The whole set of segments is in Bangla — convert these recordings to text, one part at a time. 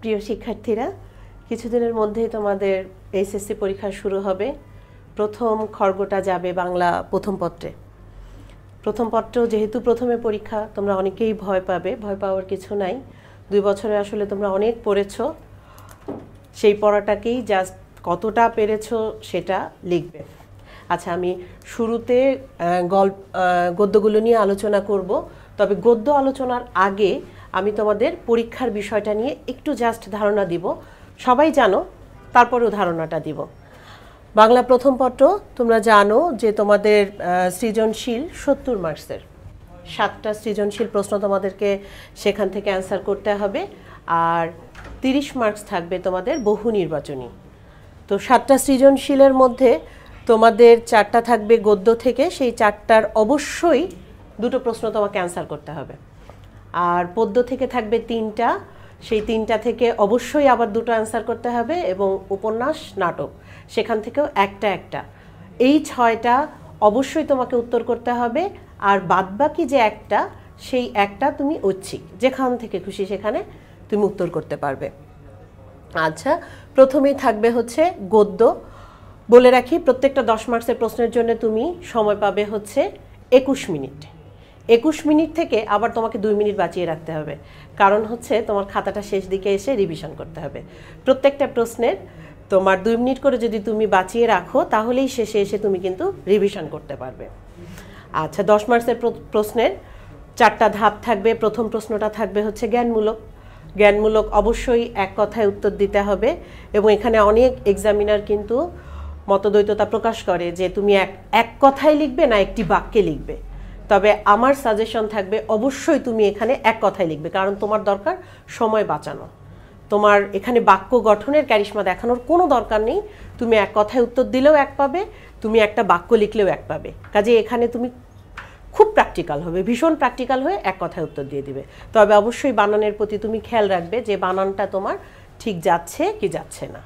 প্রিয় শিক্ষার্থীরা কিছুদিনের মধ্যেই তোমাদের এইচএসসি পরীক্ষা শুরু হবে প্রথম খড়গোটা যাবে বাংলা প্রথম পত্রে প্রথম পত্রেও যেহেতু প্রথমে পরীক্ষা তোমরা অনেকেই ভয় পাবে ভয় পাওয়ার কিছু নাই দুই বছরে আসলে তোমরা অনেক পড়েছ সেই পড়াটাকেই জাস্ট কতটা পেরেছ সেটা লিখবে আচ্ছা আমি শুরুতে গল্প গদ্যগুলো নিয়ে আলোচনা করব তবে গদ্য আলোচনার আগে আমি তোমাদের পরীক্ষার বিষয়টা নিয়ে একটু জাস্ট ধারণা দিব সবাই জানো তারপরেও ধারণাটা দিব বাংলা প্রথম পত্র তোমরা জানো যে তোমাদের সৃজনশীল সত্তর মার্কসের সাতটা সৃজনশীল প্রশ্ন তোমাদেরকে সেখান থেকে অ্যান্সার করতে হবে আর তিরিশ মার্কস থাকবে তোমাদের বহু নির্বাচনী তো সাতটা সৃজনশীলের মধ্যে তোমাদের চারটা থাকবে গদ্য থেকে সেই চারটার অবশ্যই দুটো প্রশ্ন তোমাকে অ্যান্সার করতে হবে আর পদ্য থেকে থাকবে তিনটা সেই তিনটা থেকে অবশ্যই আবার দুটো অ্যান্সার করতে হবে এবং উপন্যাস নাটক সেখান থেকেও একটা একটা এই ছয়টা অবশ্যই তোমাকে উত্তর করতে হবে আর বাদবাকি যে একটা সেই একটা তুমি ঐচ্ছিক যেখান থেকে খুশি সেখানে তুমি উত্তর করতে পারবে আচ্ছা প্রথমেই থাকবে হচ্ছে গদ্য বলে রাখি প্রত্যেকটা দশ মার্কসের প্রশ্নের জন্য তুমি সময় পাবে হচ্ছে একুশ মিনিট একুশ মিনিট থেকে আবার তোমাকে দুই মিনিট বাঁচিয়ে রাখতে হবে কারণ হচ্ছে তোমার খাতাটা শেষ দিকে এসে রিভিশন করতে হবে প্রত্যেকটা প্রশ্নের তোমার দুই মিনিট করে যদি তুমি বাঁচিয়ে রাখো তাহলেই শেষে এসে তুমি কিন্তু রিভিশন করতে পারবে আচ্ছা দশ মার্চের প্রশ্নের চারটা ধাপ থাকবে প্রথম প্রশ্নটা থাকবে হচ্ছে জ্ঞানমূলক জ্ঞানমূলক অবশ্যই এক কথায় উত্তর দিতে হবে এবং এখানে অনেক এক্সামিনার কিন্তু মতদ্বৈততা প্রকাশ করে যে তুমি এক এক কথায় লিখবে না একটি বাক্যে লিখবে তবে আমার সাজেশন থাকবে অবশ্যই তুমি এখানে এক কথায় লিখবে কারণ তোমার দরকার সময় বাঁচানো তোমার এখানে বাক্য গঠনের ক্যারিশমা দেখানোর কোনো দরকার নেই তুমি এক কথায় উত্তর দিলেও এক পাবে তুমি একটা বাক্য লিখলেও এক পাবে কাজে এখানে তুমি খুব প্র্যাকটিক্যাল হবে ভীষণ প্র্যাকটিক্যাল হয়ে এক কথায় উত্তর দিয়ে দিবে তবে অবশ্যই বানানের প্রতি তুমি খেয়াল রাখবে যে বানানটা তোমার ঠিক যাচ্ছে কি যাচ্ছে না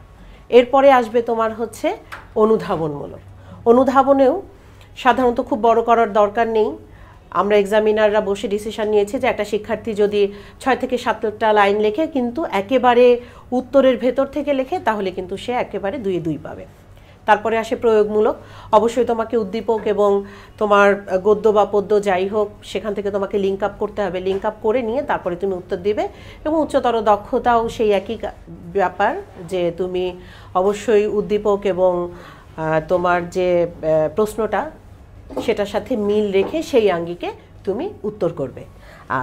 এরপরে আসবে তোমার হচ্ছে অনুধাবনমূলক অনুধাবনেও সাধারণত খুব বড় করার দরকার নেই আমরা এক্সামিনাররা বসে ডিসিশন নিয়েছি যে একটা শিক্ষার্থী যদি ছয় থেকে সাতটা লাইন লেখে কিন্তু একেবারে উত্তরের ভেতর থেকে লেখে তাহলে কিন্তু সে একেবারে দুই দুই পাবে তারপরে আসে প্রয়োগমূলক অবশ্যই তোমাকে উদ্দীপক এবং তোমার গদ্য বা পদ্য যাই হোক সেখান থেকে তোমাকে লিঙ্ক আপ করতে হবে লিঙ্ক আপ করে নিয়ে তারপরে তুমি উত্তর দিবে এবং উচ্চতর দক্ষতাও সেই একই ব্যাপার যে তুমি অবশ্যই উদ্দীপক এবং তোমার যে প্রশ্নটা সেটার সাথে মিল রেখে সেই আঙ্গিকে তুমি উত্তর করবে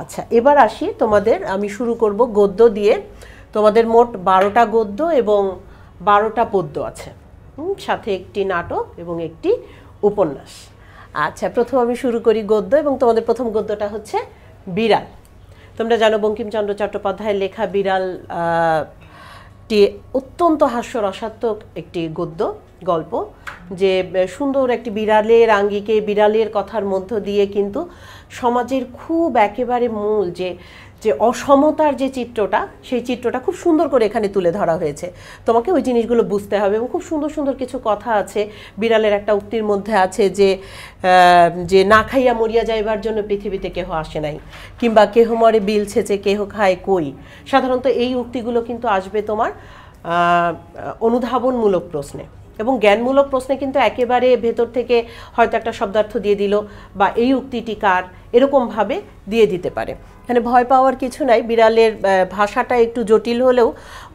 আচ্ছা এবার আসি তোমাদের আমি শুরু করব গদ্য দিয়ে তোমাদের মোট বারোটা গদ্য এবং বারোটা পদ্য আছে সাথে একটি নাটক এবং একটি উপন্যাস আচ্ছা প্রথম আমি শুরু করি গদ্য এবং তোমাদের প্রথম গদ্যটা হচ্ছে বিড়াল তোমরা জানো বঙ্কিমচন্দ্র চট্টোপাধ্যায়ের লেখা বিড়াল টি অত্যন্ত হাস্যরসাত্মক একটি গদ্য গল্প যে সুন্দর একটি বিড়ালের আঙ্গিকে বিড়ালের কথার মধ্য দিয়ে কিন্তু সমাজের খুব একেবারে মূল যে যে অসমতার যে চিত্রটা সেই চিত্রটা খুব সুন্দর করে এখানে তুলে ধরা হয়েছে তোমাকে ওই জিনিসগুলো বুঝতে হবে এবং খুব সুন্দর সুন্দর কিছু কথা আছে বিড়ালের একটা উক্তির মধ্যে আছে যে যে না খাইয়া মরিয়া যাইবার জন্য পৃথিবীতে কেহ আসে নাই কিংবা কেহ মরে বিল ছেচে কেহ খায় কই সাধারণত এই উক্তিগুলো কিন্তু আসবে তোমার অনুধাবনমূলক প্রশ্নে এবং জ্ঞানমূলক প্রশ্নে কিন্তু একেবারে ভেতর থেকে হয়তো একটা শব্দার্থ দিয়ে দিল বা এই উক্তিটি কার এরকমভাবে দিয়ে দিতে পারে এখানে ভয় পাওয়ার কিছু নাই বিড়ালের ভাষাটা একটু জটিল হলেও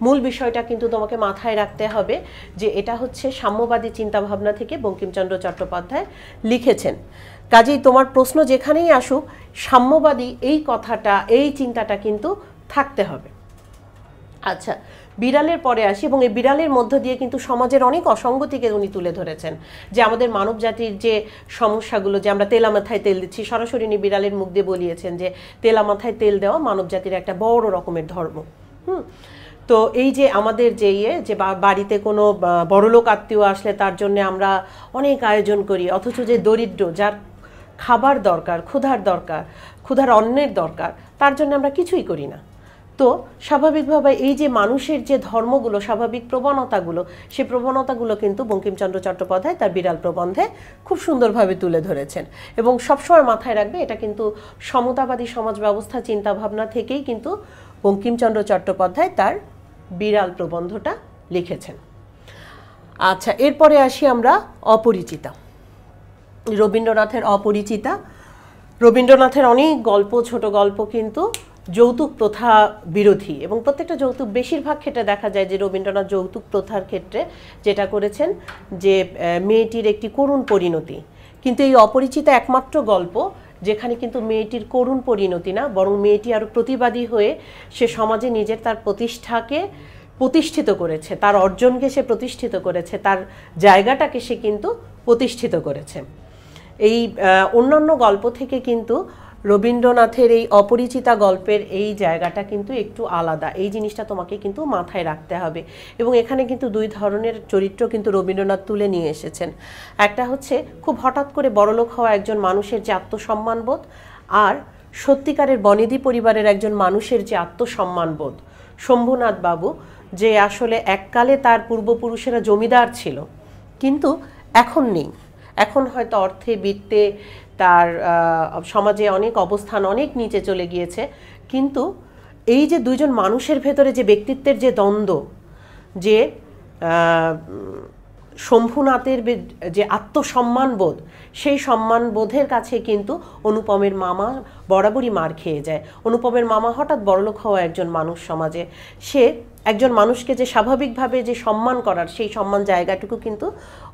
মূল বিষয়টা কিন্তু তোমাকে মাথায় রাখতে হবে যে এটা হচ্ছে সাম্যবাদী চিন্তাভাবনা থেকে বঙ্কিমচন্দ্র চট্টোপাধ্যায় লিখেছেন কাজেই তোমার প্রশ্ন যেখানেই আসুক সাম্যবাদী এই কথাটা এই চিন্তাটা কিন্তু থাকতে হবে আচ্ছা বিড়ালের পরে আসি এবং এই বিড়ালের মধ্য দিয়ে কিন্তু সমাজের অনেক অসঙ্গতিকে উনি তুলে ধরেছেন যে আমাদের মানব জাতির যে সমস্যাগুলো যে আমরা তেলা মাথায় তেল দিচ্ছি সরাসরি উনি বিড়ালের মুখ দিয়ে বলিয়েছেন যে তেলা মাথায় তেল দেওয়া মানব জাতির একটা বড় রকমের ধর্ম হুম তো এই যে আমাদের যে ইয়ে যে বাড়িতে কোনো বড়লোক আত্মীয় আসলে তার জন্য আমরা অনেক আয়োজন করি অথচ যে দরিদ্র যার খাবার দরকার ক্ষুধার দরকার ক্ষুধার অন্নের দরকার তার জন্য আমরা কিছুই করি না তো স্বাভাবিকভাবে এই যে মানুষের যে ধর্মগুলো স্বাভাবিক প্রবণতাগুলো সে প্রবণতাগুলো কিন্তু বঙ্কিমচন্দ্র চট্টোপাধ্যায় তার বিড়াল প্রবন্ধে খুব সুন্দরভাবে তুলে ধরেছেন এবং সবসময় মাথায় রাখবে এটা কিন্তু সমতাবাদী সমাজ ব্যবস্থা চিন্তাভাবনা থেকেই কিন্তু বঙ্কিমচন্দ্র চট্টোপাধ্যায় তার বিড়াল প্রবন্ধটা লিখেছেন আচ্ছা এরপরে আসি আমরা অপরিচিতা রবীন্দ্রনাথের অপরিচিতা রবীন্দ্রনাথের অনেক গল্প ছোট গল্প কিন্তু যৌতুক প্রথা বিরোধী এবং প্রত্যেকটা যৌতুক বেশিরভাগ ক্ষেত্রে দেখা যায় যে রবীন্দ্রনাথ যৌতুক প্রথার ক্ষেত্রে যেটা করেছেন যে মেয়েটির একটি করুণ পরিণতি কিন্তু এই অপরিচিত একমাত্র গল্প যেখানে কিন্তু মেয়েটির করুণ পরিণতি না বরং মেয়েটি আরও প্রতিবাদী হয়ে সে সমাজে নিজের তার প্রতিষ্ঠাকে প্রতিষ্ঠিত করেছে তার অর্জনকে সে প্রতিষ্ঠিত করেছে তার জায়গাটাকে সে কিন্তু প্রতিষ্ঠিত করেছে এই অন্যান্য গল্প থেকে কিন্তু রবীন্দ্রনাথের এই অপরিচিতা গল্পের এই জায়গাটা কিন্তু একটু আলাদা এই জিনিসটা তোমাকে কিন্তু মাথায় রাখতে হবে এবং এখানে কিন্তু দুই ধরনের চরিত্র কিন্তু রবীন্দ্রনাথ তুলে নিয়ে এসেছেন একটা হচ্ছে খুব হঠাৎ করে বড়লোক হওয়া একজন মানুষের যে আত্মসম্মানবোধ আর সত্যিকারের বনেদি পরিবারের একজন মানুষের যে আত্মসম্মানবোধ শম্ভুনাথ বাবু যে আসলে এককালে তার পূর্বপুরুষেরা জমিদার ছিল কিন্তু এখন নেই এখন হয়তো অর্থে বৃত্তে তার সমাজে অনেক অবস্থান অনেক নিচে চলে গিয়েছে কিন্তু এই যে দুইজন মানুষের ভেতরে যে ব্যক্তিত্বের যে দ্বন্দ্ব যে শম্ভুনাথের যে আত্মসম্মানবোধ সেই সম্মানবোধের কাছে কিন্তু অনুপমের মামা বরাবরই মার খেয়ে যায় অনুপমের মামা হঠাৎ বড়লোক হওয়া একজন মানুষ সমাজে সে একজন মানুষকে যে স্বাভাবিকভাবে যে সম্মান করার সেই সম্মান জায়গাটুকু কিন্তু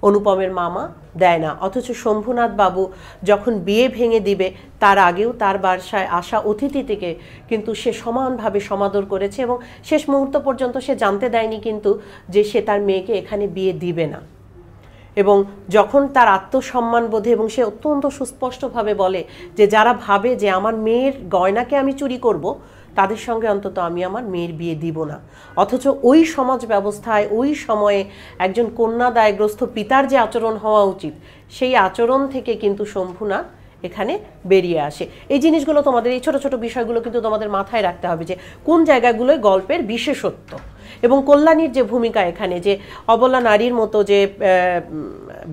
অনুপমের মামা দেয় না অথচ শম্ভুনাথ বাবু যখন বিয়ে ভেঙে দিবে তার আগেও তার বাসায় আসা অতিথিটিকে কিন্তু সে সমানভাবে সমাদর করেছে এবং শেষ মুহূর্ত পর্যন্ত সে জানতে দেয়নি কিন্তু যে সে তার মেয়েকে এখানে বিয়ে দিবে না এবং যখন তার আত্মসম্মান বোধে এবং সে অত্যন্ত সুস্পষ্টভাবে বলে যে যারা ভাবে যে আমার মেয়ের গয়নাকে আমি চুরি করব তাদের সঙ্গে অন্তত আমি আমার মেয়ের বিয়ে দিব না অথচ ওই সমাজ ব্যবস্থায় ওই সময়ে একজন কন্যা দায়গ্রস্ত পিতার যে আচরণ হওয়া উচিত সেই আচরণ থেকে কিন্তু শম্ভুনা এখানে বেরিয়ে আসে এই জিনিসগুলো তোমাদের এই ছোট ছোট বিষয়গুলো কিন্তু তোমাদের মাথায় রাখতে হবে যে কোন জায়গাগুলোয় গল্পের বিশেষত্ব এবং কল্যাণীর যে ভূমিকা এখানে যে অবলা নারীর মতো যে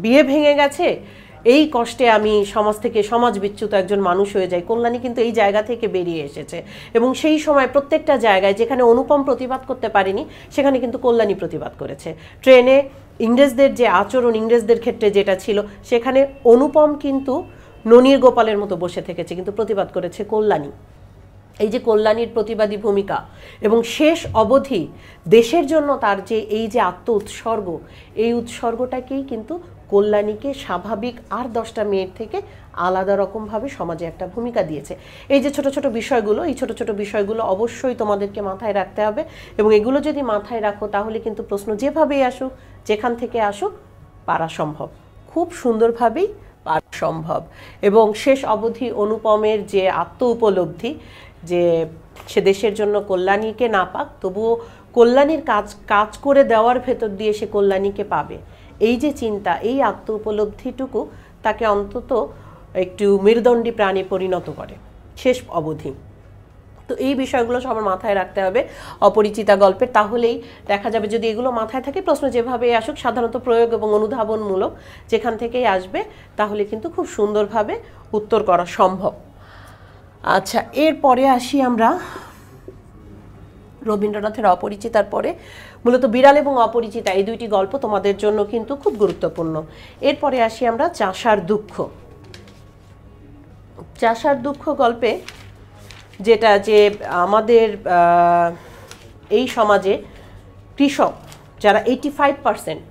বিয়ে ভেঙে গেছে এই কষ্টে আমি সমাজ থেকে সমাজ বিচ্যুত একজন মানুষ হয়ে যাই কল্যাণী কিন্তু এই জায়গা থেকে বেরিয়ে এসেছে এবং সেই সময় প্রত্যেকটা জায়গায় যেখানে অনুপম প্রতিবাদ করতে পারেনি সেখানে কিন্তু কল্যাণী প্রতিবাদ করেছে ট্রেনে ইংরেজদের যে আচরণ ইংরেজদের ক্ষেত্রে যেটা ছিল সেখানে অনুপম কিন্তু ননীর গোপালের মতো বসে থেকেছে কিন্তু প্রতিবাদ করেছে কল্যাণী এই যে কল্যাণীর প্রতিবাদী ভূমিকা এবং শেষ অবধি দেশের জন্য তার যে এই যে আত্ম উৎসর্গ এই উৎসর্গটাকেই কিন্তু কল্যাণীকে স্বাভাবিক আর দশটা মেয়ের থেকে আলাদা রকমভাবে সমাজে একটা ভূমিকা দিয়েছে এই যে ছোট ছোট বিষয়গুলো এই ছোট ছোট বিষয়গুলো অবশ্যই তোমাদেরকে মাথায় রাখতে হবে এবং এগুলো যদি মাথায় রাখো তাহলে কিন্তু প্রশ্ন যেভাবেই আসুক যেখান থেকে আসুক পারা সম্ভব খুব সুন্দরভাবেই পারা সম্ভব এবং শেষ অবধি অনুপমের যে আত্ম উপলব্ধি যে সে দেশের জন্য কল্যাণীকে না পাক তবুও কল্যাণীর কাজ কাজ করে দেওয়ার ভেতর দিয়ে সে কল্যাণীকে পাবে এই যে চিন্তা এই আত্ম উপলব্ধিটুকু তাকে অন্তত একটু মেরুদণ্ডী প্রাণী পরিণত করে শেষ অবধি তো এই বিষয়গুলো সবার মাথায় রাখতে হবে অপরিচিতা গল্পের তাহলেই দেখা যাবে যদি এগুলো মাথায় থাকে প্রশ্ন যেভাবে আসুক সাধারণত প্রয়োগ এবং অনুধাবনমূলক যেখান থেকেই আসবে তাহলে কিন্তু খুব সুন্দরভাবে উত্তর করা সম্ভব আচ্ছা এরপরে আসি আমরা রবীন্দ্রনাথের অপরিচিতার পরে মূলত বিড়াল এবং অপরিচিতা এই দুইটি গল্প তোমাদের জন্য কিন্তু খুব গুরুত্বপূর্ণ এরপরে আসি আমরা চাষার দুঃখ চাষার দুঃখ গল্পে যেটা যে আমাদের এই সমাজে কৃষক যারা এইটি ফাইভ পার্সেন্ট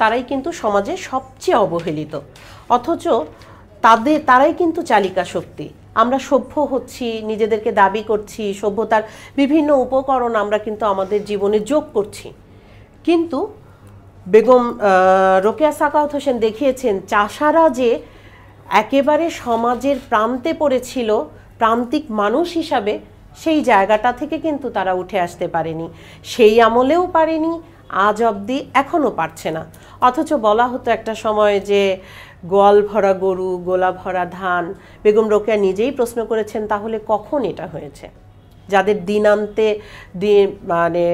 তারাই কিন্তু সমাজে সবচেয়ে অবহেলিত অথচ তাদের তারাই কিন্তু চালিকা শক্তি আমরা সভ্য হচ্ছি নিজেদেরকে দাবি করছি সভ্যতার বিভিন্ন উপকরণ আমরা কিন্তু আমাদের জীবনে যোগ করছি কিন্তু বেগম রোকেয়া সাকাউত হোসেন দেখিয়েছেন চাষারা যে একেবারে সমাজের প্রান্তে পড়েছিল প্রান্তিক মানুষ হিসাবে সেই জায়গাটা থেকে কিন্তু তারা উঠে আসতে পারেনি সেই আমলেও পারেনি আজ অবধি এখনও পারছে না অথচ বলা হতো একটা সময় যে গোয়াল ভরা গরু গোলা ভরা ধান বেগম রোকেয়া নিজেই প্রশ্ন করেছেন তাহলে কখন এটা হয়েছে যাদের দিন আনতে মানে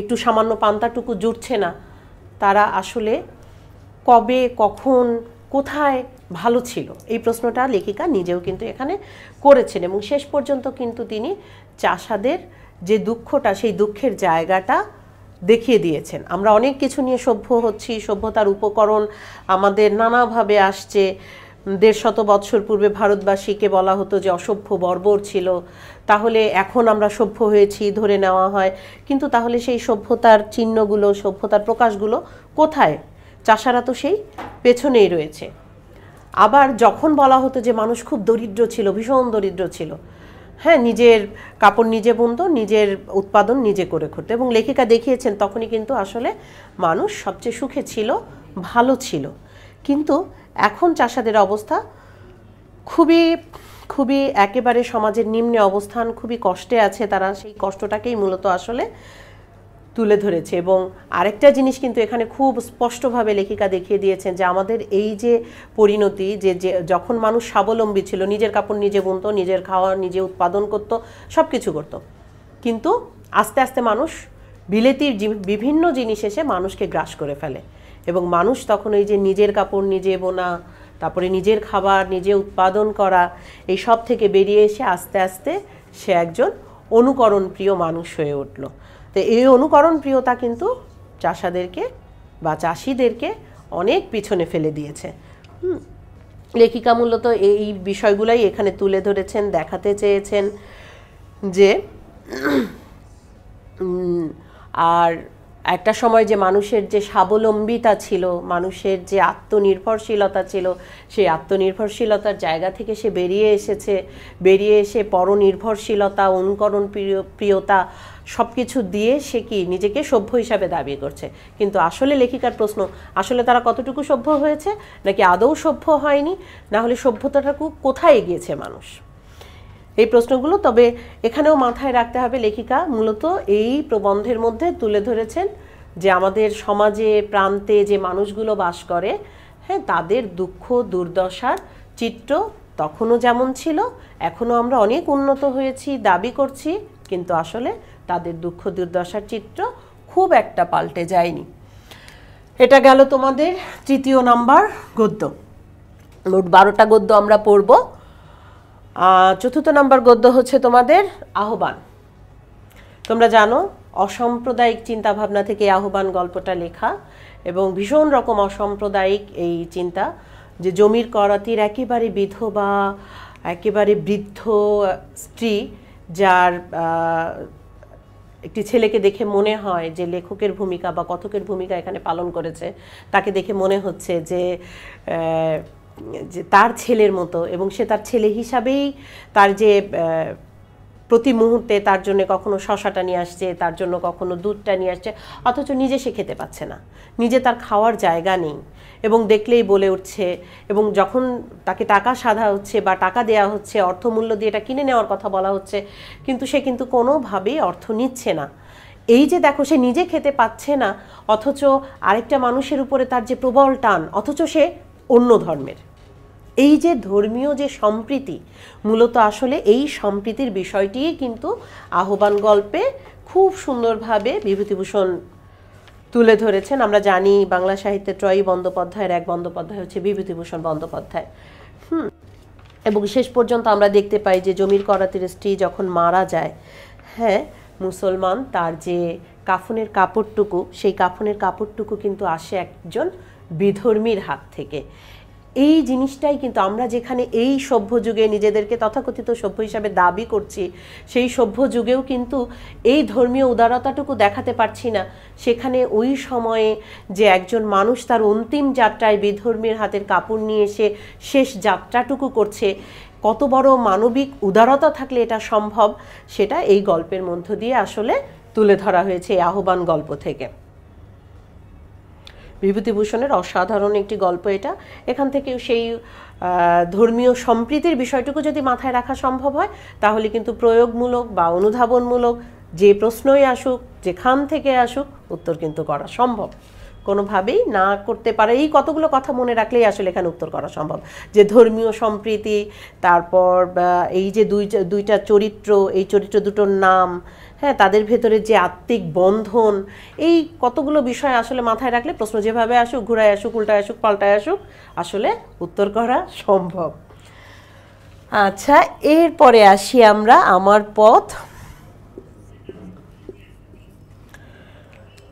একটু সামান্য পান্তাটুকু জুটছে না তারা আসলে কবে কখন কোথায় ভালো ছিল এই প্রশ্নটা লেখিকা নিজেও কিন্তু এখানে করেছেন এবং শেষ পর্যন্ত কিন্তু তিনি চাষাদের যে দুঃখটা সেই দুঃখের জায়গাটা দেখিয়ে দিয়েছেন আমরা অনেক কিছু নিয়ে সভ্য হচ্ছি সভ্যতার উপকরণ আমাদের নানাভাবে আসছে দেড় শত বৎসর পূর্বে ভারতবাসীকে বলা হতো যে অসভ্য বর্বর ছিল তাহলে এখন আমরা সভ্য হয়েছি ধরে নেওয়া হয় কিন্তু তাহলে সেই সভ্যতার চিহ্নগুলো সভ্যতার প্রকাশগুলো কোথায় চাষারা তো সেই পেছনেই রয়েছে আবার যখন বলা হতো যে মানুষ খুব দরিদ্র ছিল ভীষণ দরিদ্র ছিল হ্যাঁ নিজের কাপড় নিজে বুনত নিজের উৎপাদন নিজে করে করতো এবং লেখিকা দেখিয়েছেন তখনই কিন্তু আসলে মানুষ সবচেয়ে সুখে ছিল ভালো ছিল কিন্তু এখন চাষাদের অবস্থা খুবই খুবই একেবারে সমাজের নিম্নে অবস্থান খুবই কষ্টে আছে তারা সেই কষ্টটাকেই মূলত আসলে তুলে ধরেছে এবং আরেকটা জিনিস কিন্তু এখানে খুব স্পষ্টভাবে লেখিকা দেখিয়ে দিয়েছেন যে আমাদের এই যে পরিণতি যে যে যখন মানুষ স্বাবলম্বী ছিল নিজের কাপড় নিজে বুনত নিজের খাওয়া নিজে উৎপাদন করত সব কিছু করতো কিন্তু আস্তে আস্তে মানুষ বিলেতির বিভিন্ন জিনিস এসে মানুষকে গ্রাস করে ফেলে এবং মানুষ তখন এই যে নিজের কাপড় নিজে বোনা তারপরে নিজের খাবার নিজে উৎপাদন করা এই সব থেকে বেরিয়ে এসে আস্তে আস্তে সে একজন অনুকরণ প্রিয় মানুষ হয়ে উঠলো তো এই অনুকরণ প্রিয়তা কিন্তু চাষাদেরকে বা চাষিদেরকে অনেক পিছনে ফেলে দিয়েছে হুম লেখিকা মূলত এই বিষয়গুলাই এখানে তুলে ধরেছেন দেখাতে চেয়েছেন যে আর একটা সময় যে মানুষের যে স্বাবলম্বিতা ছিল মানুষের যে আত্মনির্ভরশীলতা ছিল সেই আত্মনির্ভরশীলতার জায়গা থেকে সে বেরিয়ে এসেছে বেরিয়ে এসে পরনির্ভরশীলতা অনুকরণ প্রিয় প্রিয়তা সব কিছু দিয়ে সে কি নিজেকে সভ্য হিসাবে দাবি করছে কিন্তু আসলে লেখিকার প্রশ্ন আসলে তারা কতটুকু সভ্য হয়েছে নাকি আদৌ সভ্য হয়নি না হলে সভ্যতাটাকু কোথায় এগিয়েছে মানুষ এই প্রশ্নগুলো তবে এখানেও মাথায় রাখতে হবে লেখিকা মূলত এই প্রবন্ধের মধ্যে তুলে ধরেছেন যে আমাদের সমাজে প্রান্তে যে মানুষগুলো বাস করে হ্যাঁ তাদের দুঃখ দুর্দশার চিত্র তখনও যেমন ছিল এখনও আমরা অনেক উন্নত হয়েছি দাবি করছি কিন্তু আসলে তাদের দুঃখ দুর্দশার চিত্র খুব একটা পাল্টে যায়নি এটা গেল তোমাদের তৃতীয় নাম্বার গদ্য মোট বারোটা গদ্য আমরা পড়ব চতুর্থ নাম্বার গদ্য হচ্ছে তোমাদের আহ্বান তোমরা জানো অসাম্প্রদায়িক চিন্তাভাবনা থেকে আহ্বান গল্পটা লেখা এবং ভীষণ রকম অসাম্প্রদায়িক এই চিন্তা যে জমির করাতির একেবারে বিধবা একেবারে বৃদ্ধ স্ত্রী যার একটি ছেলেকে দেখে মনে হয় যে লেখকের ভূমিকা বা কথকের ভূমিকা এখানে পালন করেছে তাকে দেখে মনে হচ্ছে যে যে তার ছেলের মতো এবং সে তার ছেলে হিসাবেই তার যে প্রতি মুহূর্তে তার জন্য কখনো শশাটা নিয়ে আসছে তার জন্য কখনো দুধটা নিয়ে আসছে অথচ নিজে সে খেতে পাচ্ছে না নিজে তার খাওয়ার জায়গা নেই এবং দেখলেই বলে উঠছে এবং যখন তাকে টাকা সাধা হচ্ছে বা টাকা দেয়া হচ্ছে অর্থমূল্য দিয়ে এটা কিনে নেওয়ার কথা বলা হচ্ছে কিন্তু সে কিন্তু কোনোভাবেই অর্থ নিচ্ছে না এই যে দেখো সে নিজে খেতে পাচ্ছে না অথচ আরেকটা মানুষের উপরে তার যে প্রবল টান অথচ সে অন্য ধর্মের এই যে ধর্মীয় যে সম্প্রীতি মূলত আসলে এই সম্প্রীতির বিষয়টি কিন্তু আহ্বান গল্পে খুব সুন্দরভাবে বিভূতিভূষণ তুলে ধরেছেন আমরা জানি বাংলা সাহিত্যে ত্রয়ী বন্দ্যোপাধ্যায়ের এক বন্দ্যোপাধ্যায় হচ্ছে বিভূতিভূষণ বন্দ্যোপাধ্যায় হুম এবং শেষ পর্যন্ত আমরা দেখতে পাই যে জমির করাতির স্ত্রী যখন মারা যায় হ্যাঁ মুসলমান তার যে কাফনের কাপড়টুকু সেই কাফনের কাপড়টুকু কিন্তু আসে একজন বিধর্মীর হাত থেকে এই জিনিসটাই কিন্তু আমরা যেখানে এই সভ্য যুগে নিজেদেরকে তথাকথিত সভ্য হিসাবে দাবি করছি সেই সভ্য যুগেও কিন্তু এই ধর্মীয় উদারতাটুকু দেখাতে পারছি না সেখানে ওই সময়ে যে একজন মানুষ তার অন্তিম যাত্রায় বিধর্মীর হাতের কাপড় নিয়ে এসে শেষ যাত্রাটুকু করছে কত বড় মানবিক উদারতা থাকলে এটা সম্ভব সেটা এই গল্পের মধ্য দিয়ে আসলে তুলে ধরা হয়েছে এই আহ্বান গল্প থেকে বিভূতিভূষণের অসাধারণ একটি গল্প এটা এখান থেকে সেই ধর্মীয় সম্প্রীতির বিষয়টুকু যদি মাথায় রাখা সম্ভব হয় তাহলে কিন্তু প্রয়োগমূলক বা অনুধাবনমূলক যে প্রশ্নই আসুক যেখান থেকে আসুক উত্তর কিন্তু করা সম্ভব কোনোভাবেই না করতে পারে এই কতগুলো কথা মনে রাখলেই আসলে এখানে উত্তর করা সম্ভব যে ধর্মীয় সম্প্রীতি তারপর এই যে দুই দুইটা চরিত্র এই চরিত্র দুটোর নাম হ্যাঁ তাদের ভেতরে যে আত্মিক বন্ধন এই কতগুলো বিষয় আসলে মাথায় রাখলে প্রশ্ন যেভাবে আসুক ঘুরায় আসুক উল্টায় আসুক পাল্টায় আসুক আসলে উত্তর করা সম্ভব আচ্ছা এরপরে আসি আমরা আমার পথ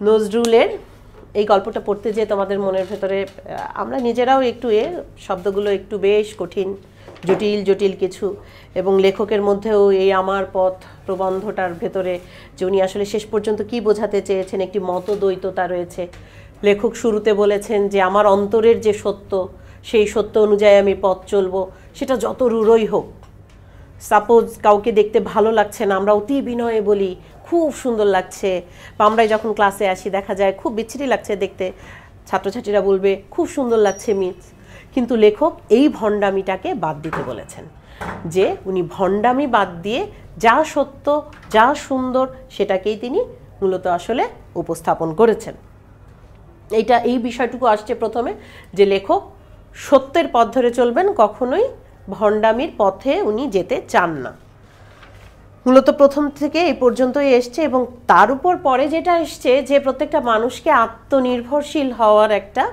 নজরুলের এই গল্পটা পড়তে যেয়ে তোমাদের মনের ভেতরে আমরা নিজেরাও একটু এ শব্দগুলো একটু বেশ কঠিন জটিল জটিল কিছু এবং লেখকের মধ্যেও এই আমার পথ প্রবন্ধটার ভেতরে যে উনি আসলে শেষ পর্যন্ত কি বোঝাতে চেয়েছেন একটি মতদ্বৈততা রয়েছে লেখক শুরুতে বলেছেন যে আমার অন্তরের যে সত্য সেই সত্য অনুযায়ী আমি পথ চলবো সেটা যত রূঢ়ই হোক সাপোজ কাউকে দেখতে ভালো লাগছে না আমরা অতি বিনয়ে বলি খুব সুন্দর লাগছে বা আমরা যখন ক্লাসে আসি দেখা যায় খুব বিচ্ছিরি লাগছে দেখতে ছাত্রছাত্রীরা বলবে খুব সুন্দর লাগছে মিস কিন্তু লেখক এই ভণ্ডামিটাকে বাদ দিতে বলেছেন যে উনি ভণ্ডামি বাদ দিয়ে যা সত্য যা সুন্দর সেটাকেই তিনি মূলত আসলে উপস্থাপন করেছেন এইটা এই বিষয়টুকু আসছে প্রথমে যে লেখক সত্যের পথ ধরে চলবেন কখনোই ভণ্ডামির পথে উনি যেতে চান না মূলত প্রথম থেকে এই পর্যন্তই এসছে এবং তার উপর পরে যেটা এসছে যে প্রত্যেকটা মানুষকে আত্মনির্ভরশীল হওয়ার একটা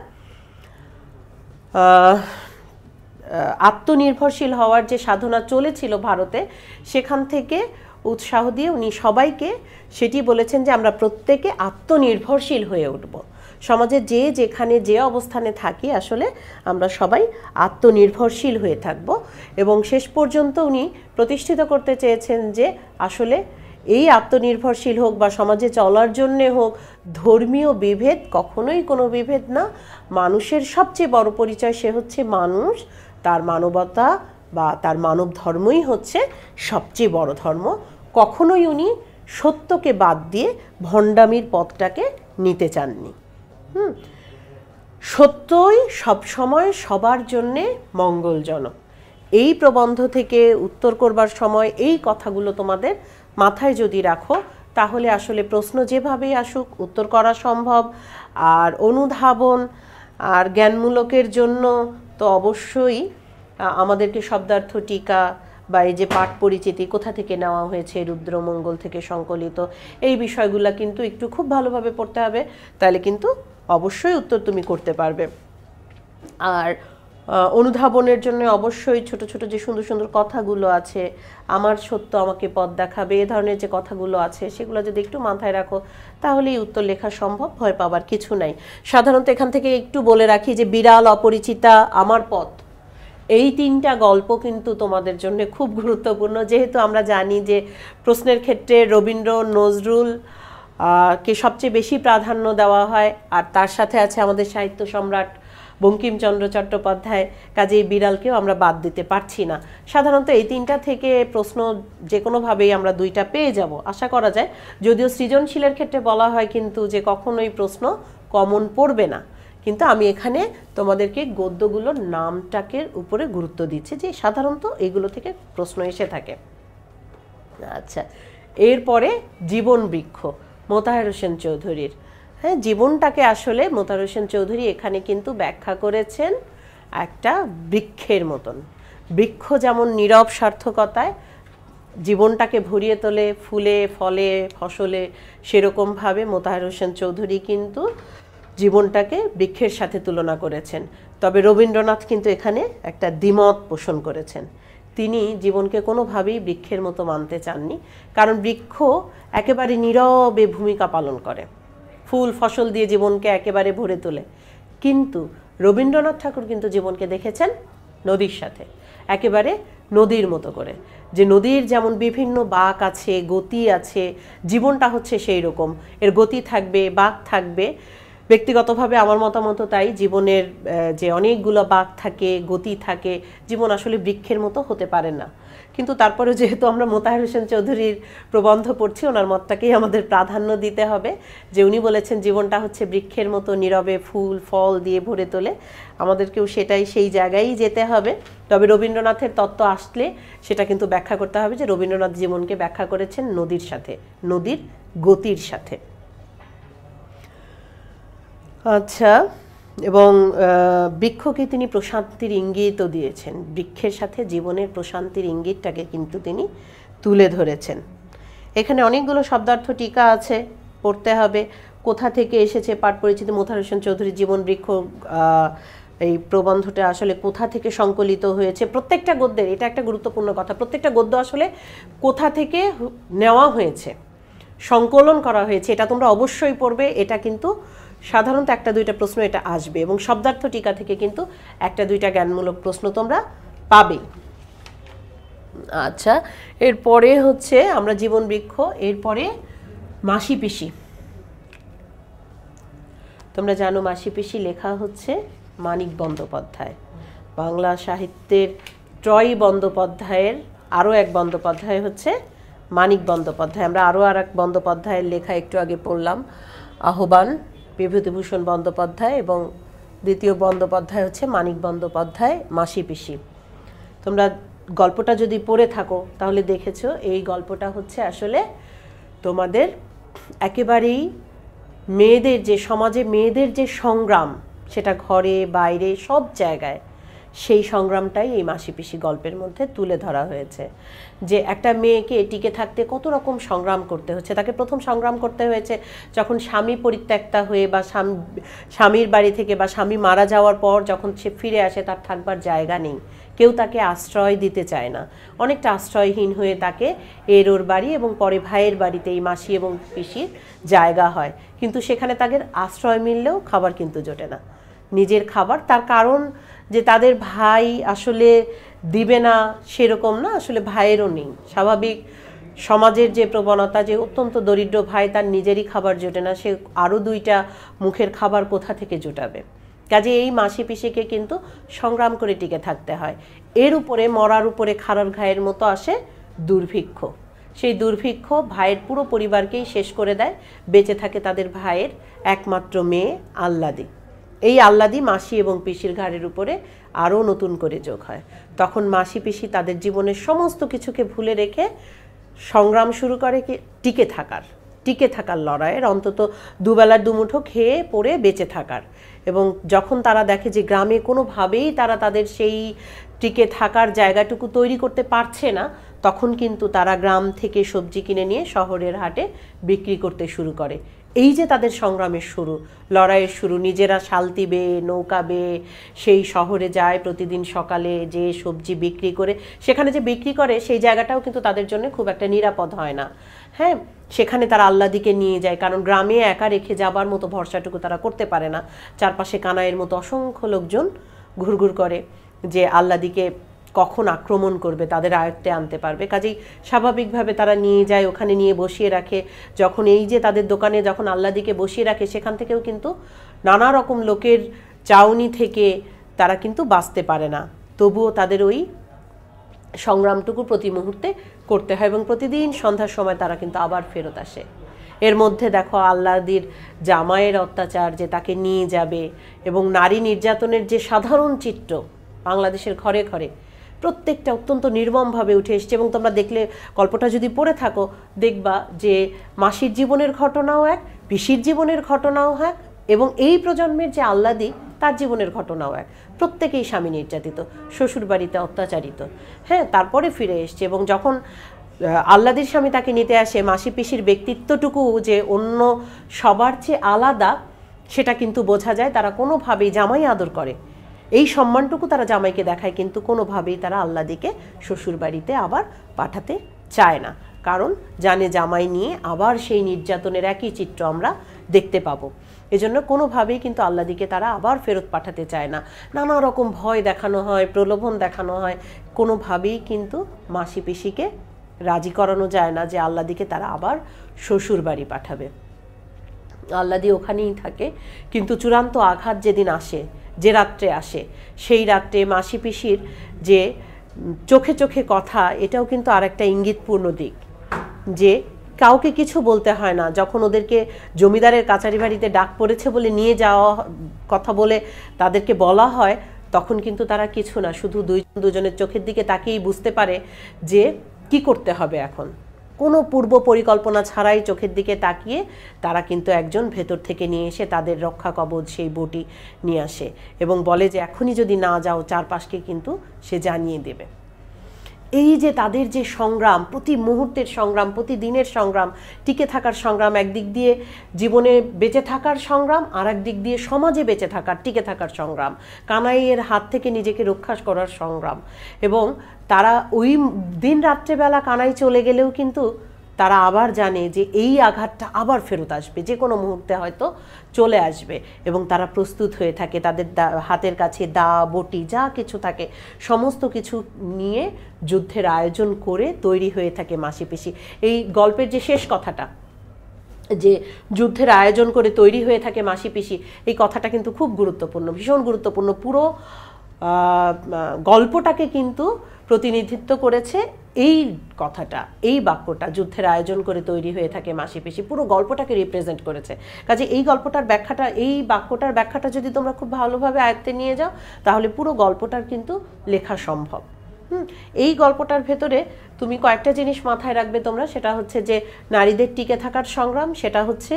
আত্মনির্ভরশীল হওয়ার যে সাধনা চলেছিল ভারতে সেখান থেকে উৎসাহ দিয়ে উনি সবাইকে সেটি বলেছেন যে আমরা প্রত্যেকে আত্মনির্ভরশীল হয়ে উঠব সমাজে যে যেখানে যে অবস্থানে থাকি আসলে আমরা সবাই আত্মনির্ভরশীল হয়ে থাকব এবং শেষ পর্যন্ত উনি প্রতিষ্ঠিত করতে চেয়েছেন যে আসলে এই আত্মনির্ভরশীল হোক বা সমাজে চলার জন্যে হোক ধর্মীয় বিভেদ কখনোই কোনো বিভেদ না মানুষের সবচেয়ে বড় পরিচয় সে হচ্ছে মানুষ তার মানবতা বা তার মানব ধর্মই হচ্ছে সবচেয়ে বড় ধর্ম কখনোই উনি সত্যকে বাদ দিয়ে ভণ্ডামির পথটাকে নিতে চাননি হুম সত্যই সবসময় সবার জন্যে মঙ্গলজনক এই প্রবন্ধ থেকে উত্তর করবার সময় এই কথাগুলো তোমাদের মাথায় যদি রাখো তাহলে আসলে প্রশ্ন যেভাবেই আসুক উত্তর করা সম্ভব আর অনুধাবন আর জ্ঞানমূলকের জন্য তো অবশ্যই আমাদেরকে শব্দার্থ টিকা বা এই যে পাঠ পরিচিতি কোথা থেকে নেওয়া হয়েছে রুদ্রমঙ্গল থেকে সংকলিত এই বিষয়গুলো কিন্তু একটু খুব ভালোভাবে পড়তে হবে তাহলে কিন্তু অবশ্যই উত্তর তুমি করতে পারবে আর অনুধাবনের জন্য অবশ্যই ছোট ছোট যে সুন্দর সুন্দর কথাগুলো আছে আমার সত্য আমাকে পথ দেখাবে এ ধরনের যে কথাগুলো আছে সেগুলো যদি একটু মাথায় রাখো তাহলেই উত্তর লেখা সম্ভব ভয় পাবার কিছু নাই সাধারণত এখান থেকে একটু বলে রাখি যে বিড়াল অপরিচিতা আমার পথ এই তিনটা গল্প কিন্তু তোমাদের জন্য খুব গুরুত্বপূর্ণ যেহেতু আমরা জানি যে প্রশ্নের ক্ষেত্রে রবীন্দ্র নজরুল কে সবচেয়ে বেশি প্রাধান্য দেওয়া হয় আর তার সাথে আছে আমাদের সাহিত্য সম্রাট বঙ্কিমচন্দ্র চট্টোপাধ্যায় কাজেই বিড়ালকেও আমরা বাদ দিতে পারছি না সাধারণত এই তিনটা থেকে প্রশ্ন যে কোনোভাবেই আমরা দুইটা পেয়ে যাব আশা করা যায় যদিও সৃজনশীলের ক্ষেত্রে বলা হয় কিন্তু যে কখনোই প্রশ্ন কমন পড়বে না কিন্তু আমি এখানে তোমাদেরকে গদ্যগুলোর নামটাকে উপরে গুরুত্ব দিচ্ছি যে সাধারণত এগুলো থেকে প্রশ্ন এসে থাকে আচ্ছা এরপরে জীবন বৃক্ষ মোতাহের হোসেন চৌধুরীর হ্যাঁ জীবনটাকে আসলে মোতার হোসেন চৌধুরী এখানে কিন্তু ব্যাখ্যা করেছেন একটা বৃক্ষের মতন বৃক্ষ যেমন নীরব সার্থকতায় জীবনটাকে ভরিয়ে তোলে ফুলে ফলে ফসলে সেরকমভাবে মোতাহার হোসেন চৌধুরী কিন্তু জীবনটাকে বৃক্ষের সাথে তুলনা করেছেন তবে রবীন্দ্রনাথ কিন্তু এখানে একটা দ্বিমত পোষণ করেছেন তিনি জীবনকে কোনোভাবেই বৃক্ষের মতো মানতে চাননি কারণ বৃক্ষ একেবারে নীরবে ভূমিকা পালন করে ফুল ফসল দিয়ে জীবনকে একেবারে ভরে তোলে কিন্তু রবীন্দ্রনাথ ঠাকুর কিন্তু জীবনকে দেখেছেন নদীর সাথে একেবারে নদীর মতো করে যে নদীর যেমন বিভিন্ন বাক আছে গতি আছে জীবনটা হচ্ছে সেই রকম এর গতি থাকবে বাক থাকবে ব্যক্তিগতভাবে আমার মতামত তাই জীবনের যে অনেকগুলো বাক থাকে গতি থাকে জীবন আসলে বৃক্ষের মতো হতে পারে না কিন্তু তারপরে যেহেতু আমরা মোতাহার হোসেন চৌধুরীর প্রবন্ধ পড়ছি ওনার মতটাকেই আমাদের প্রাধান্য দিতে হবে যে উনি বলেছেন জীবনটা হচ্ছে বৃক্ষের মতো নীরবে ফুল ফল দিয়ে ভরে তোলে আমাদেরকেও সেটাই সেই জায়গায় যেতে হবে তবে রবীন্দ্রনাথের তত্ত্ব আসলে সেটা কিন্তু ব্যাখ্যা করতে হবে যে রবীন্দ্রনাথ জীবনকে ব্যাখ্যা করেছেন নদীর সাথে নদীর গতির সাথে আচ্ছা এবং বৃক্ষকে তিনি প্রশান্তির ইঙ্গিতও দিয়েছেন বৃক্ষের সাথে জীবনের প্রশান্তির ইঙ্গিতটাকে কিন্তু তিনি তুলে ধরেছেন এখানে অনেকগুলো শব্দার্থ টিকা আছে পড়তে হবে কোথা থেকে এসেছে পাঠ পরিচিত মোথার হোসেন চৌধুরীর জীবন বৃক্ষ এই প্রবন্ধটা আসলে কোথা থেকে সংকলিত হয়েছে প্রত্যেকটা গদ্যের এটা একটা গুরুত্বপূর্ণ কথা প্রত্যেকটা গদ্য আসলে কোথা থেকে নেওয়া হয়েছে সংকলন করা হয়েছে এটা তোমরা অবশ্যই পড়বে এটা কিন্তু সাধারণত একটা দুইটা প্রশ্ন এটা আসবে এবং শব্দার্থ টিকা থেকে কিন্তু একটা দুইটা জ্ঞানমূলক প্রশ্ন তোমরা পাবে আচ্ছা এরপরে হচ্ছে আমরা জীবন বৃক্ষ এরপরে মাসি পিসি তোমরা জানো মাসি পিসি লেখা হচ্ছে মানিক বন্দ্যোপাধ্যায় বাংলা সাহিত্যের ট্রয় বন্দ্যোপাধ্যায়ের আরও এক বন্দ্যোপাধ্যায় হচ্ছে মানিক বন্দ্যোপাধ্যায় আমরা আরও আর এক বন্দ্যোপাধ্যায়ের লেখা একটু আগে পড়লাম আহ্বান বিভূতিভূষণ বন্দ্যোপাধ্যায় এবং দ্বিতীয় বন্দ্যোপাধ্যায় হচ্ছে মানিক বন্দ্যোপাধ্যায় মাসি পিসি তোমরা গল্পটা যদি পড়ে থাকো তাহলে দেখেছ এই গল্পটা হচ্ছে আসলে তোমাদের একেবারেই মেয়েদের যে সমাজে মেয়েদের যে সংগ্রাম সেটা ঘরে বাইরে সব জায়গায় সেই সংগ্রামটাই এই মাসি পিসি গল্পের মধ্যে তুলে ধরা হয়েছে যে একটা মেয়েকে টিকে থাকতে কত রকম সংগ্রাম করতে হচ্ছে তাকে প্রথম সংগ্রাম করতে হয়েছে যখন স্বামী পরিত্যক্তা হয়ে বা স্বামীর বাড়ি থেকে বা স্বামী মারা যাওয়ার পর যখন সে ফিরে আসে তার থাকবার জায়গা নেই কেউ তাকে আশ্রয় দিতে চায় না অনেকটা আশ্রয়হীন হয়ে তাকে এর ওর বাড়ি এবং পরে ভাইয়ের বাড়িতে এই মাসি এবং পিসির জায়গা হয় কিন্তু সেখানে তাদের আশ্রয় মিললেও খাবার কিন্তু জোটে না নিজের খাবার তার কারণ যে তাদের ভাই আসলে দিবে না সেরকম না আসলে ভাইয়েরও নেই স্বাভাবিক সমাজের যে প্রবণতা যে অত্যন্ত দরিদ্র ভাই তার নিজেরই খাবার জোটে না সে আরও দুইটা মুখের খাবার কোথা থেকে জোটাবে কাজে এই মাসি পিসিকে কিন্তু সংগ্রাম করে টিকে থাকতে হয় এর উপরে মরার উপরে খারার ঘায়ের মতো আসে দুর্ভিক্ষ সেই দুর্ভিক্ষ ভাইয়ের পুরো পরিবারকেই শেষ করে দেয় বেঁচে থাকে তাদের ভাইয়ের একমাত্র মেয়ে আল্লাদিক এই আল্লাদি মাসি এবং পিসির ঘাড়ের উপরে আরও নতুন করে যোগ হয় তখন মাসি পিসি তাদের জীবনের সমস্ত কিছুকে ভুলে রেখে সংগ্রাম শুরু করে কি টিকে থাকার টিকে থাকার লড়াইয়ের অন্তত দুবেলার দুমুঠো খেয়ে পড়ে বেঁচে থাকার এবং যখন তারা দেখে যে গ্রামে কোনোভাবেই তারা তাদের সেই টিকে থাকার জায়গাটুকু তৈরি করতে পারছে না তখন কিন্তু তারা গ্রাম থেকে সবজি কিনে নিয়ে শহরের হাটে বিক্রি করতে শুরু করে এই যে তাদের সংগ্রামের শুরু লড়াইয়ের শুরু নিজেরা শালতি বেয়ে নৌকা বেয়ে সেই শহরে যায় প্রতিদিন সকালে যে সবজি বিক্রি করে সেখানে যে বিক্রি করে সেই জায়গাটাও কিন্তু তাদের জন্য খুব একটা নিরাপদ হয় না হ্যাঁ সেখানে তারা আল্লাদিকে নিয়ে যায় কারণ গ্রামে একা রেখে যাবার মতো ভরসাটুকু তারা করতে পারে না চারপাশে কানাইয়ের মতো অসংখ্য লোকজন ঘুরঘুর করে যে আল্লাদিকে কখন আক্রমণ করবে তাদের আয়ত্তে আনতে পারবে কাজেই স্বাভাবিকভাবে তারা নিয়ে যায় ওখানে নিয়ে বসিয়ে রাখে যখন এই যে তাদের দোকানে যখন আল্লাদিকে বসিয়ে রাখে সেখান থেকেও কিন্তু নানা রকম লোকের চাউনি থেকে তারা কিন্তু বাঁচতে পারে না তবুও তাদের ওই সংগ্রামটুকু প্রতি মুহূর্তে করতে হয় এবং প্রতিদিন সন্ধ্যার সময় তারা কিন্তু আবার ফেরত আসে এর মধ্যে দেখো আল্লাদির জামায়ের অত্যাচার যে তাকে নিয়ে যাবে এবং নারী নির্যাতনের যে সাধারণ চিত্র বাংলাদেশের ঘরে ঘরে প্রত্যেকটা অত্যন্ত নির্মমভাবে উঠে এসছে এবং তোমরা দেখলে গল্পটা যদি পড়ে থাকো দেখবা যে মাসির জীবনের ঘটনাও এক পিসির জীবনের ঘটনাও এক এবং এই প্রজন্মের যে আহ্লাদি তার জীবনের ঘটনাও এক প্রত্যেকেই স্বামী নির্যাতিত শ্বশুরবাড়িতে অত্যাচারিত হ্যাঁ তারপরে ফিরে এসছে এবং যখন আল্লাদির স্বামী তাকে নিতে আসে মাসি পিসির ব্যক্তিত্বটুকু যে অন্য সবার চেয়ে আলাদা সেটা কিন্তু বোঝা যায় তারা কোনোভাবেই জামাই আদর করে এই সম্মানটুকু তারা জামাইকে দেখায় কিন্তু কোনোভাবেই তারা দিকে শ্বশুর বাড়িতে আবার পাঠাতে চায় না কারণ জানে জামাই নিয়ে আবার সেই নির্যাতনের একই চিত্র আমরা দেখতে পাবো এজন্য কোনোভাবেই কিন্তু দিকে তারা আবার ফেরত পাঠাতে চায় না নানা রকম ভয় দেখানো হয় প্রলোভন দেখানো হয় কোনোভাবেই কিন্তু মাসি পিসিকে রাজি করানো যায় না যে দিকে তারা আবার শ্বশুর বাড়ি পাঠাবে আল্লাদি ওখানেই থাকে কিন্তু চূড়ান্ত আঘাত যেদিন আসে যে রাত্রে আসে সেই রাত্রে মাসি পিসির যে চোখে চোখে কথা এটাও কিন্তু আর একটা ইঙ্গিতপূর্ণ দিক যে কাউকে কিছু বলতে হয় না যখন ওদেরকে জমিদারের কাছারি বাড়িতে ডাক পড়েছে বলে নিয়ে যাওয়া কথা বলে তাদেরকে বলা হয় তখন কিন্তু তারা কিছু না শুধু দুইজন দুজনের চোখের দিকে তাকেই বুঝতে পারে যে কি করতে হবে এখন কোনো পূর্ব পরিকল্পনা ছাড়াই চোখের দিকে তাকিয়ে তারা কিন্তু একজন ভেতর থেকে নিয়ে এসে তাদের রক্ষা কবচ সেই বটি নিয়ে আসে এবং বলে যে এখনই যদি না যাও চারপাশকে কিন্তু সে জানিয়ে দেবে এই যে তাদের যে সংগ্রাম প্রতি মুহূর্তের সংগ্রাম প্রতিদিনের সংগ্রাম টিকে থাকার সংগ্রাম একদিক দিয়ে জীবনে বেঁচে থাকার সংগ্রাম আর একদিক দিয়ে সমাজে বেঁচে থাকার টিকে থাকার সংগ্রাম কানাইয়ের হাত থেকে নিজেকে রক্ষা করার সংগ্রাম এবং তারা ওই দিন রাত্রেবেলা কানাই চলে গেলেও কিন্তু তারা আবার জানে যে এই আঘাতটা আবার ফেরত আসবে যে কোনো মুহূর্তে হয়তো চলে আসবে এবং তারা প্রস্তুত হয়ে থাকে তাদের হাতের কাছে দা বটি যা কিছু থাকে সমস্ত কিছু নিয়ে যুদ্ধের আয়োজন করে তৈরি হয়ে থাকে মাসি পিসি এই গল্পের যে শেষ কথাটা যে যুদ্ধের আয়োজন করে তৈরি হয়ে থাকে মাসি পিসি এই কথাটা কিন্তু খুব গুরুত্বপূর্ণ ভীষণ গুরুত্বপূর্ণ পুরো গল্পটাকে কিন্তু প্রতিনিধিত্ব করেছে এই কথাটা এই বাক্যটা যুদ্ধের আয়োজন করে তৈরি হয়ে থাকে মাসি পেশি পুরো গল্পটাকে রিপ্রেজেন্ট করেছে কাজে এই গল্পটার ব্যাখ্যাটা এই বাক্যটার ব্যাখ্যাটা যদি তোমরা খুব ভালোভাবে আয়ত্তে নিয়ে যাও তাহলে পুরো গল্পটার কিন্তু লেখা সম্ভব হুম এই গল্পটার ভেতরে তুমি কয়েকটা জিনিস মাথায় রাখবে তোমরা সেটা হচ্ছে যে নারীদের টিকে থাকার সংগ্রাম সেটা হচ্ছে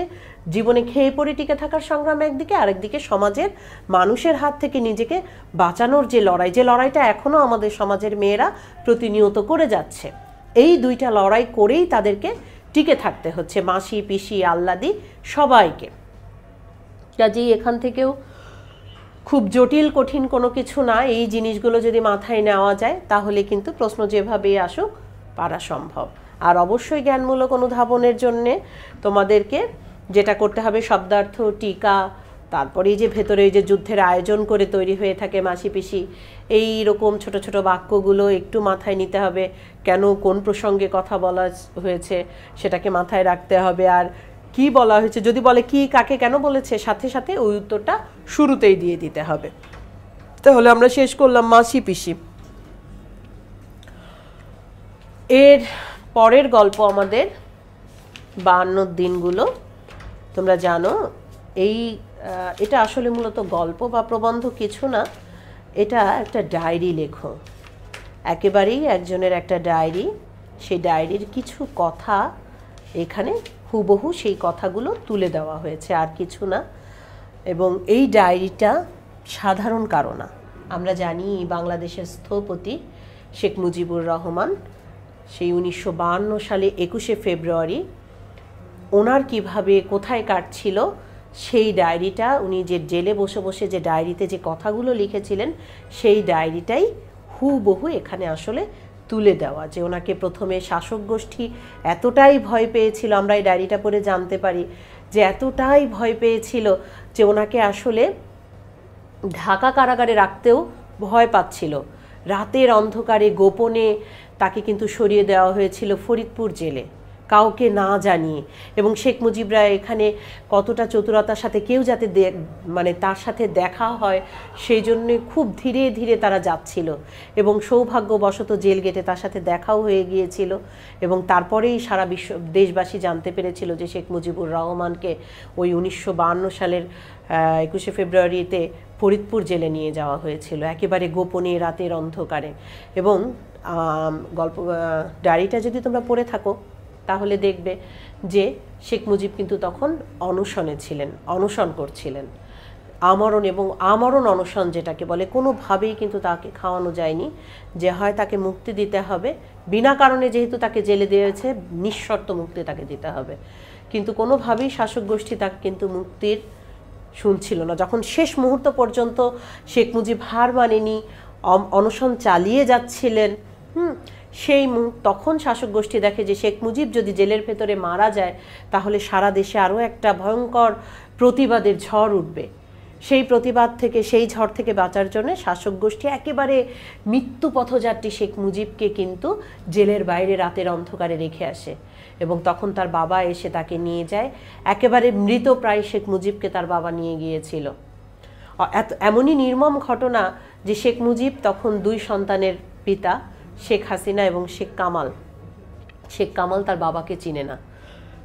জীবনে খেয়ে পড়ে টিকে থাকার সংগ্রাম একদিকে আরেকদিকে সমাজের মানুষের হাত থেকে নিজেকে বাঁচানোর যে লড়াই যে লড়াইটা এখনও আমাদের সমাজের মেয়েরা প্রতিনিয়ত করে যাচ্ছে এই দুইটা লড়াই করেই তাদেরকে টিকে থাকতে হচ্ছে মাসি পিসি আল্লাদি সবাইকে কাজেই এখান থেকেও খুব জটিল কঠিন কোনো কিছু না এই জিনিসগুলো যদি মাথায় নেওয়া যায় তাহলে কিন্তু প্রশ্ন যেভাবেই আসুক পারা সম্ভব আর অবশ্যই জ্ঞানমূলক অনুধাবনের জন্যে তোমাদেরকে যেটা করতে হবে শব্দার্থ টিকা তারপরেই যে ভেতরে যে যুদ্ধের আয়োজন করে তৈরি হয়ে থাকে মাসি পিসি এই রকম ছোট ছোট বাক্যগুলো একটু মাথায় নিতে হবে কেন কোন প্রসঙ্গে কথা বলা হয়েছে সেটাকে মাথায় রাখতে হবে আর কি বলা হয়েছে যদি বলে কি কাকে কেন বলেছে সাথে সাথে ওই উত্তরটা শুরুতেই দিয়ে দিতে হবে তাহলে আমরা শেষ করলাম মাসি পিসি এর পরের গল্প আমাদের বায়ান্নর দিনগুলো তোমরা জানো এই এটা আসলে মূলত গল্প বা প্রবন্ধ কিছু না এটা একটা ডায়েরি লেখো একেবারেই একজনের একটা ডায়েরি সেই ডায়েরির কিছু কথা এখানে হুবহু সেই কথাগুলো তুলে দেওয়া হয়েছে আর কিছু না এবং এই ডায়েরিটা সাধারণ কারো না আমরা জানি বাংলাদেশের স্থপতি শেখ মুজিবুর রহমান সেই উনিশশো সালে একুশে ফেব্রুয়ারি ওনার কিভাবে কোথায় কাটছিল সেই ডায়েরিটা উনি যে জেলে বসে বসে যে ডায়েরিতে যে কথাগুলো লিখেছিলেন সেই ডায়েরিটাই হুবহু এখানে আসলে তুলে দেওয়া যে ওনাকে প্রথমে শাসক গোষ্ঠী এতটাই ভয় পেয়েছিল আমরা এই ডায়েরিটা পড়ে জানতে পারি যে এতটাই ভয় পেয়েছিল যে ওনাকে আসলে ঢাকা কারাগারে রাখতেও ভয় পাচ্ছিল রাতের অন্ধকারে গোপনে তাকে কিন্তু সরিয়ে দেওয়া হয়েছিল ফরিদপুর জেলে কাউকে না জানিয়ে এবং শেখ মুজিবরা এখানে কতটা চতুরতার সাথে কেউ যাতে মানে তার সাথে দেখা হয় সেই জন্যে খুব ধীরে ধীরে তারা যাচ্ছিল এবং সৌভাগ্যবশত জেল গেটে তার সাথে দেখাও হয়ে গিয়েছিল এবং তারপরেই সারা বিশ্ব দেশবাসী জানতে পেরেছিল যে শেখ মুজিবুর রহমানকে ওই উনিশশো সালের একুশে ফেব্রুয়ারিতে ফরিদপুর জেলে নিয়ে যাওয়া হয়েছিল একেবারে গোপনে রাতের অন্ধকারে এবং গল্প ডায়েরিটা যদি তোমরা পড়ে থাকো তাহলে দেখবে যে শেখ মুজিব কিন্তু তখন অনশনে ছিলেন অনশন করছিলেন আমরণ এবং আমরণ অনশন যেটাকে বলে কোনোভাবেই কিন্তু তাকে খাওয়ানো যায়নি যে হয় তাকে মুক্তি দিতে হবে বিনা কারণে যেহেতু তাকে জেলে দিয়েছে নিঃশর্ত মুক্তি তাকে দিতে হবে কিন্তু কোনোভাবেই শাসক গোষ্ঠী তাকে কিন্তু মুক্তির শুনছিল না যখন শেষ মুহূর্ত পর্যন্ত শেখ মুজিব হার মানেনি অনশন চালিয়ে যাচ্ছিলেন হুম সেই তখন শাসক গোষ্ঠী দেখে যে শেখ মুজিব যদি জেলের ভেতরে মারা যায় তাহলে সারা দেশে আরও একটা ভয়ঙ্কর প্রতিবাদের ঝড় উঠবে সেই প্রতিবাদ থেকে সেই ঝড় থেকে বাঁচার জন্য শাসক গোষ্ঠী একেবারে মৃত্যু পথযাত্রী শেখ মুজিবকে কিন্তু জেলের বাইরে রাতের অন্ধকারে রেখে আসে এবং তখন তার বাবা এসে তাকে নিয়ে যায় একেবারে মৃত প্রায় শেখ মুজিবকে তার বাবা নিয়ে গিয়েছিল এত এমনই নির্মম ঘটনা যে শেখ মুজিব তখন দুই সন্তানের পিতা শেখ হাসিনা এবং শেখ কামাল শেখ কামাল তার বাবাকে চিনে না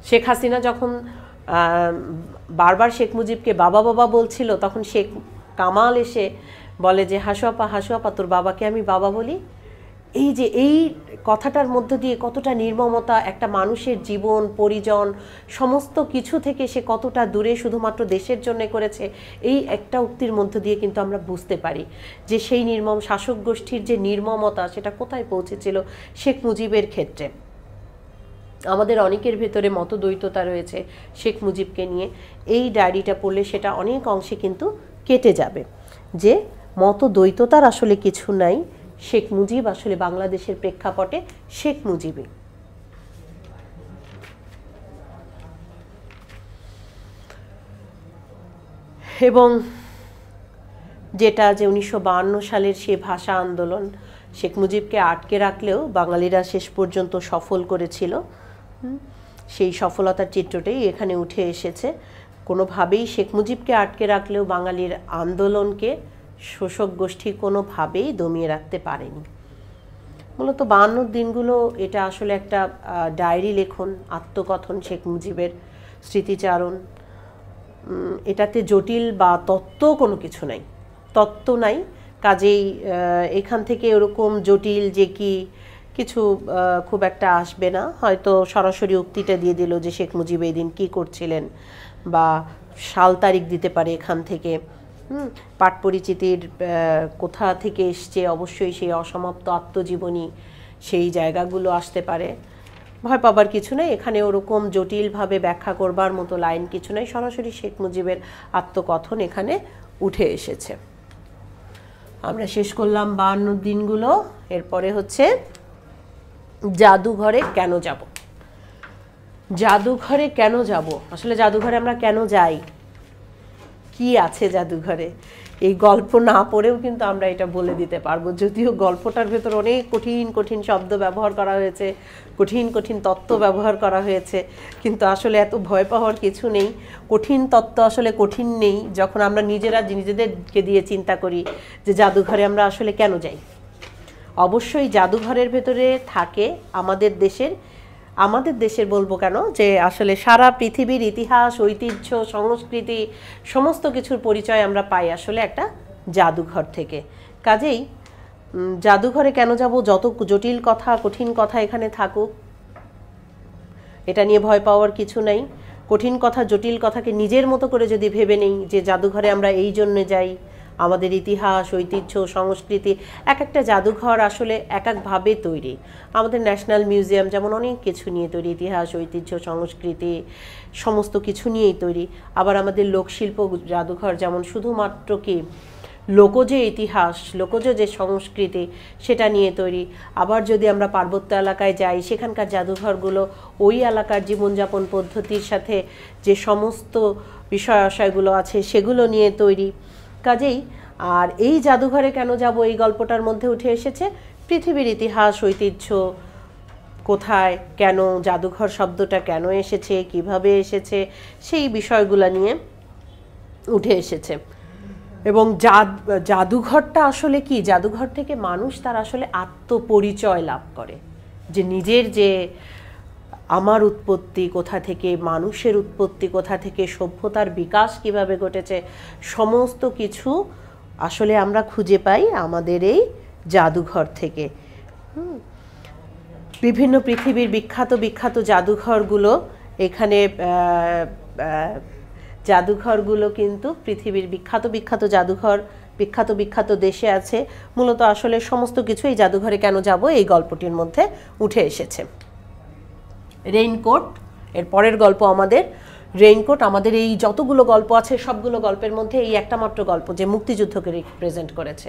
শেখ হাসিনা যখন বারবার শেখ মুজিবকে বাবা বাবা বলছিল তখন শেখ কামাল এসে বলে যে হাসুয়াপা হাসুয়াপা তোর বাবাকে আমি বাবা বলি এই যে এই কথাটার মধ্য দিয়ে কতটা নির্মমতা একটা মানুষের জীবন পরিজন সমস্ত কিছু থেকে সে কতটা দূরে শুধুমাত্র দেশের জন্য করেছে এই একটা উক্তির মধ্য দিয়ে কিন্তু আমরা বুঝতে পারি যে সেই নির্মম শাসক গোষ্ঠীর যে নির্মমতা সেটা কোথায় পৌঁছেছিল শেখ মুজিবের ক্ষেত্রে আমাদের অনেকের ভেতরে মতদ্বৈততা রয়েছে শেখ মুজিবকে নিয়ে এই ডায়েরিটা পড়লে সেটা অনেক অংশে কিন্তু কেটে যাবে যে মতদ্বৈততার আসলে কিছু নাই শেখ মুজিব আসলে বাংলাদেশের প্রেক্ষাপটে শেখ মুজিবই এবং যেটা যে উনিশশো সালের সে ভাষা আন্দোলন শেখ মুজিবকে আটকে রাখলেও বাঙালিরা শেষ পর্যন্ত সফল করেছিল সেই সফলতার চিত্রটাই এখানে উঠে এসেছে কোনোভাবেই শেখ মুজিবকে আটকে রাখলেও বাঙালির আন্দোলনকে শোষক গোষ্ঠী কোনোভাবেই দমিয়ে রাখতে পারেনি মূলত বায়ান্নর দিনগুলো এটা আসলে একটা ডায়েরি লেখন আত্মকথন শেখ মুজিবের স্মৃতিচারণ এটাতে জটিল বা তত্ত্ব কোনো কিছু নাই তত্ত্ব নাই কাজেই এখান থেকে ওরকম জটিল যে কি কিছু খুব একটা আসবে না হয়তো সরাসরি উক্তিটা দিয়ে দিল যে শেখ মুজিব এই দিন কী করছিলেন বা সাল তারিখ দিতে পারে এখান থেকে হুম পাঠ পরিচিতির কোথা থেকে এসছে অবশ্যই সেই অসমাপ্ত আত্মজীবনী সেই জায়গাগুলো আসতে পারে ভয় পাবার কিছু নেই এখানে ওরকম জটিলভাবে ব্যাখ্যা করবার মতো লাইন কিছু নেই সরাসরি শেখ মুজিবের আত্মকথন এখানে উঠে এসেছে আমরা শেষ করলাম বান্ন দিনগুলো এরপরে হচ্ছে জাদুঘরে কেন যাব জাদুঘরে কেন যাব আসলে জাদুঘরে আমরা কেন যাই কি আছে জাদুঘরে এই গল্প না পড়েও কিন্তু আমরা এটা বলে দিতে পারবো যদিও গল্পটার ভেতর অনেক কঠিন কঠিন শব্দ ব্যবহার করা হয়েছে কঠিন কঠিন তত্ত্ব ব্যবহার করা হয়েছে কিন্তু আসলে এত ভয় পাওয়ার কিছু নেই কঠিন তত্ত্ব আসলে কঠিন নেই যখন আমরা নিজেরা নিজেদেরকে দিয়ে চিন্তা করি যে জাদুঘরে আমরা আসলে কেন যাই অবশ্যই জাদুঘরের ভেতরে থাকে আমাদের দেশের আমাদের দেশের বলবো কেন যে আসলে সারা পৃথিবীর ইতিহাস ঐতিহ্য সংস্কৃতি সমস্ত কিছুর পরিচয় আমরা পাই আসলে একটা জাদুঘর থেকে কাজেই জাদুঘরে কেন যাব যত জটিল কথা কঠিন কথা এখানে থাকুক এটা নিয়ে ভয় পাওয়ার কিছু নাই কঠিন কথা জটিল কথাকে নিজের মতো করে যদি ভেবে নেই যে জাদুঘরে আমরা এই জন্য যাই আমাদের ইতিহাস ঐতিহ্য সংস্কৃতি এক একটা জাদুঘর আসলে এক একভাবে তৈরি আমাদের ন্যাশনাল মিউজিয়াম যেমন অনেক কিছু নিয়ে তৈরি ইতিহাস ঐতিহ্য সংস্কৃতি সমস্ত কিছু নিয়েই তৈরি আবার আমাদের লোকশিল্প জাদুঘর যেমন শুধুমাত্র কি লোকজ ইতিহাস লোকজ যে সংস্কৃতি সেটা নিয়ে তৈরি আবার যদি আমরা পার্বত্য এলাকায় যাই সেখানকার জাদুঘরগুলো ওই এলাকার জীবনযাপন পদ্ধতির সাথে যে সমস্ত বিষয় আশয়গুলো আছে সেগুলো নিয়ে তৈরি কাজেই আর এই জাদুঘরে কেন যাব এই গল্পটার মধ্যে উঠে এসেছে পৃথিবীর ইতিহাস ঐতিহ্য কোথায় কেন জাদুঘর শব্দটা কেন এসেছে কিভাবে এসেছে সেই বিষয়গুলো নিয়ে উঠে এসেছে এবং জাদুঘরটা আসলে কি জাদুঘর থেকে মানুষ তার আসলে আত্মপরিচয় লাভ করে যে নিজের যে আমার উৎপত্তি কোথা থেকে মানুষের উৎপত্তি কোথা থেকে সভ্যতার বিকাশ কিভাবে ঘটেছে সমস্ত কিছু আসলে আমরা খুঁজে পাই আমাদের এই জাদুঘর থেকে বিভিন্ন পৃথিবীর বিখ্যাত বিখ্যাত জাদুঘরগুলো এখানে জাদুঘরগুলো কিন্তু পৃথিবীর বিখ্যাত বিখ্যাত জাদুঘর বিখ্যাত বিখ্যাত দেশে আছে মূলত আসলে সমস্ত কিছু এই জাদুঘরে কেন যাব এই গল্পটির মধ্যে উঠে এসেছে রেইনকোট এর পরের গল্প আমাদের রেইনকোট আমাদের এই যতগুলো গল্প আছে সবগুলো গল্পের মধ্যে এই একটা মাত্র গল্প যে মুক্তিযুদ্ধকে রিপ্রেজেন্ট করেছে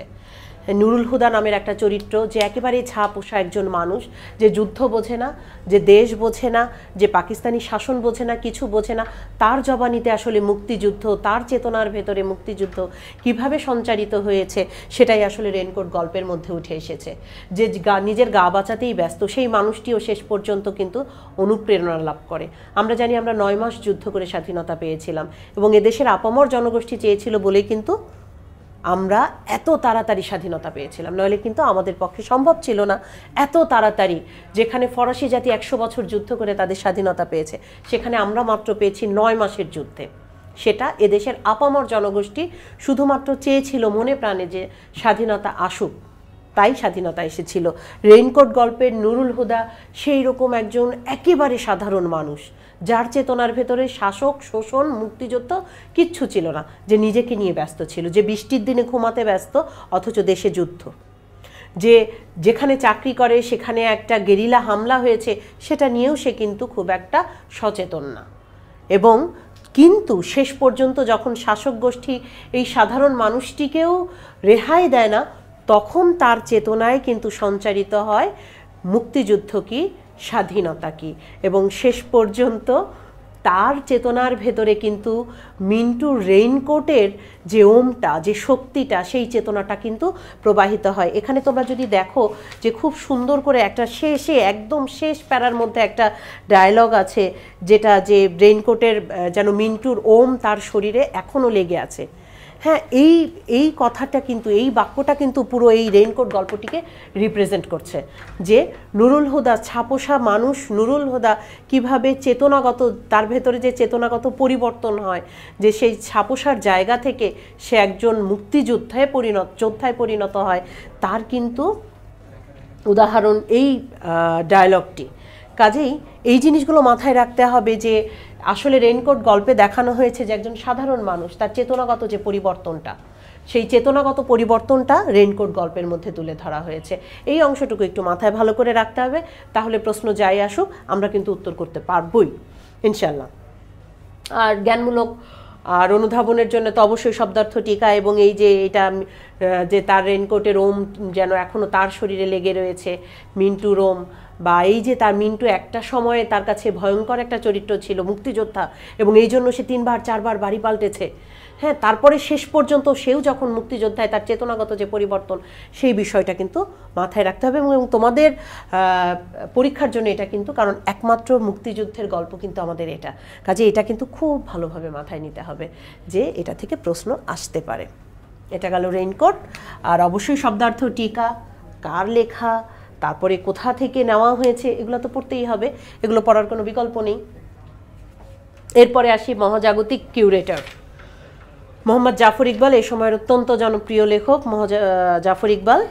নুরুল হুদা নামের একটা চরিত্র যে একেবারেই ছা পোষা একজন মানুষ যে যুদ্ধ বোঝে না যে দেশ বোঝে না যে পাকিস্তানি শাসন বোঝে না কিছু বোঝে না তার জবানিতে আসলে মুক্তিযুদ্ধ তার চেতনার ভেতরে মুক্তিযুদ্ধ কিভাবে সঞ্চারিত হয়েছে সেটাই আসলে রেনকোট গল্পের মধ্যে উঠে এসেছে যে গা নিজের গা বাঁচাতেই ব্যস্ত সেই মানুষটিও শেষ পর্যন্ত কিন্তু অনুপ্রেরণা লাভ করে আমরা জানি আমরা নয় মাস যুদ্ধ করে স্বাধীনতা পেয়েছিলাম এবং এদেশের আপামর জনগোষ্ঠী চেয়েছিল বলে কিন্তু আমরা এত তাড়াতাড়ি স্বাধীনতা পেয়েছিলাম নইলে কিন্তু আমাদের পক্ষে সম্ভব ছিল না এত তাড়াতাড়ি যেখানে ফরাসি জাতি একশো বছর যুদ্ধ করে তাদের স্বাধীনতা পেয়েছে সেখানে আমরা মাত্র পেয়েছি নয় মাসের যুদ্ধে সেটা এদেশের আপামর জনগোষ্ঠী শুধুমাত্র চেয়েছিল মনে প্রাণে যে স্বাধীনতা আসুক তাই স্বাধীনতা এসেছিল রেইনকোট গল্পের নুরুল হুদা সেই রকম একজন একেবারে সাধারণ মানুষ যার চেতনার ভেতরে শাসক শোষণ মুক্তিযুদ্ধ কিচ্ছু ছিল না যে নিজেকে নিয়ে ব্যস্ত ছিল যে বৃষ্টির দিনে ঘুমাতে ব্যস্ত অথচ দেশে যুদ্ধ যে যেখানে চাকরি করে সেখানে একটা গেরিলা হামলা হয়েছে সেটা নিয়েও সে কিন্তু খুব একটা সচেতন না এবং কিন্তু শেষ পর্যন্ত যখন শাসক গোষ্ঠী এই সাধারণ মানুষটিকেও রেহাই দেয় না তখন তার চেতনায় কিন্তু সঞ্চারিত হয় মুক্তিযুদ্ধ কি স্বাধীনতা কি এবং শেষ পর্যন্ত তার চেতনার ভেতরে কিন্তু মিন্টু রেইনকোটের যে ওমটা যে শক্তিটা সেই চেতনাটা কিন্তু প্রবাহিত হয় এখানে তোমরা যদি দেখো যে খুব সুন্দর করে একটা শেষে একদম শেষ প্যারার মধ্যে একটা ডায়লগ আছে যেটা যে রেইনকোটের যেন মিন্টুর ওম তার শরীরে এখনও লেগে আছে হ্যাঁ এই এই কথাটা কিন্তু এই বাক্যটা কিন্তু পুরো এই রেইনকোট গল্পটিকে রিপ্রেজেন্ট করছে যে নুরুল হুদা ছাপোষা মানুষ নুরুল হুদা কিভাবে চেতনাগত তার ভেতরে যে চেতনাগত পরিবর্তন হয় যে সেই ছাপোষার জায়গা থেকে সে একজন মুক্তিযোদ্ধায় পরিণত যোদ্ধায় পরিণত হয় তার কিন্তু উদাহরণ এই ডায়লগটি কাজেই এই জিনিসগুলো মাথায় রাখতে হবে যে আসলে রেনকোট গল্পে দেখানো হয়েছে যে একজন সাধারণ মানুষ তার চেতনাগত যে পরিবর্তনটা সেই চেতনাগত পরিবর্তনটা রেইনকোট গল্পের মধ্যে তুলে ধরা হয়েছে এই অংশটুকু একটু মাথায় ভালো করে রাখতে হবে তাহলে প্রশ্ন যাই আসুক আমরা কিন্তু উত্তর করতে পারবই ইনশাল্লাহ আর জ্ঞানমূলক আর অনুধাবনের জন্য তো অবশ্যই শব্দার্থ টিকা এবং এই যে এটা যে তার রেনকোটে রোম যেন এখনও তার শরীরে লেগে রয়েছে মিন্টু রোম বা এই যে তার মিন্টু একটা সময়ে তার কাছে ভয়ঙ্কর একটা চরিত্র ছিল মুক্তিযোদ্ধা এবং এই জন্য সে তিনবার চারবার বাড়ি পাল্টেছে হ্যাঁ তারপরে শেষ পর্যন্ত সেও যখন মুক্তিযোদ্ধায় তার চেতনাগত যে পরিবর্তন সেই বিষয়টা কিন্তু মাথায় রাখতে হবে এবং তোমাদের পরীক্ষার জন্য এটা কিন্তু কারণ একমাত্র মুক্তিযুদ্ধের গল্প কিন্তু আমাদের এটা কাজে এটা কিন্তু খুব ভালোভাবে মাথায় নিতে হবে যে এটা থেকে প্রশ্ন আসতে পারে এটা গেল রেইনকোট আর অবশ্যই শব্দার্থ টিকা কার লেখা তারপরে কোথা থেকে নেওয়া হয়েছে এগুলো তো পড়তেই হবে এগুলো পড়ার কোনো বিকল্প নেই এরপরে আসি মহাজাগতিক কিউরেটর মোহাম্মদ জাফর ইকবাল এ সময়ের অত্যন্ত জনপ্রিয় লেখক মহাজা জাফর ইকবাল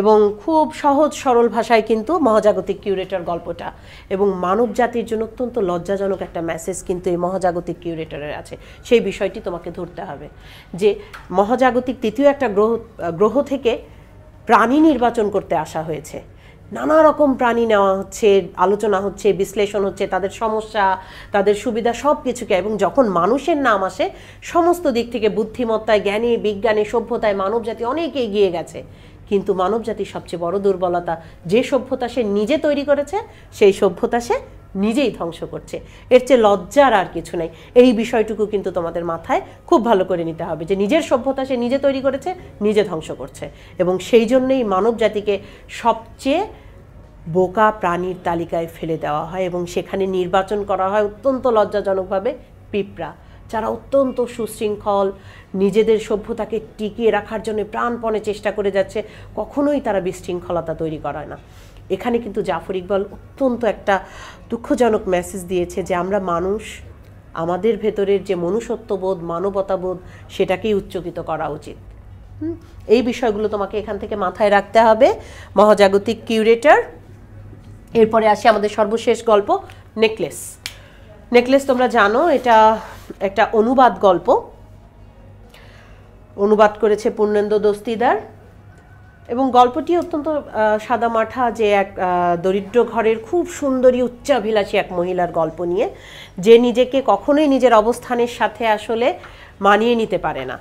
এবং খুব সহজ সরল ভাষায় কিন্তু মহাজাগতিক কিউরেটর গল্পটা এবং মানব জাতির জন্য অত্যন্ত লজ্জাজনক একটা মেসেজ কিন্তু এই মহাজাগতিক কিউরেটরের আছে সেই বিষয়টি তোমাকে ধরতে হবে যে মহাজাগতিক তৃতীয় একটা গ্রহ গ্রহ থেকে প্রাণী নির্বাচন করতে আসা হয়েছে নানা রকম প্রাণী নেওয়া হচ্ছে আলোচনা হচ্ছে বিশ্লেষণ হচ্ছে তাদের সমস্যা তাদের সুবিধা সব কিছুকে এবং যখন মানুষের নাম আসে সমস্ত দিক থেকে বুদ্ধিমত্তায় জ্ঞানে বিজ্ঞানে সভ্যতায় মানবজাতি অনেক এগিয়ে গেছে কিন্তু মানবজাতির সবচেয়ে বড় দুর্বলতা যে সভ্যতা সে নিজে তৈরি করেছে সেই সভ্যতা সে নিজেই ধ্বংস করছে এর চেয়ে লজ্জার আর কিছু নাই এই বিষয়টুকু কিন্তু তোমাদের মাথায় খুব ভালো করে নিতে হবে যে নিজের সভ্যতা সে নিজে তৈরি করেছে নিজে ধ্বংস করছে এবং সেই জন্যেই মানব জাতিকে সবচেয়ে বোকা প্রাণীর তালিকায় ফেলে দেওয়া হয় এবং সেখানে নির্বাচন করা হয় অত্যন্ত লজ্জাজনকভাবে পিঁপড়া যারা অত্যন্ত সুশৃঙ্খল নিজেদের সভ্যতাকে টিকিয়ে রাখার জন্য প্রাণপণে চেষ্টা করে যাচ্ছে কখনোই তারা বিশৃঙ্খলতা তৈরি করায় না এখানে কিন্তু জাফর ইকবাল অত্যন্ত একটা দুঃখজনক মেসেজ দিয়েছে যে আমরা মানুষ আমাদের ভেতরের যে মনুষ্যত্ববোধ মানবতাবোধ সেটাকেই উচ্চকিত করা উচিত এই বিষয়গুলো তোমাকে এখান থেকে মাথায় রাখতে হবে মহাজাগতিক কিউরেটর এরপরে আসি আমাদের সর্বশেষ গল্প নেকলেস নেকলেস তোমরা জানো এটা একটা অনুবাদ গল্প অনুবাদ করেছে পূর্ণেন্দ্র দস্তিদার এবং গল্পটি অত্যন্ত সাদামাঠা যে এক দরিদ্র ঘরের খুব সুন্দরী উচ্চাভিলাষী এক মহিলার গল্প নিয়ে যে নিজেকে কখনোই নিজের অবস্থানের সাথে আসলে মানিয়ে নিতে পারে না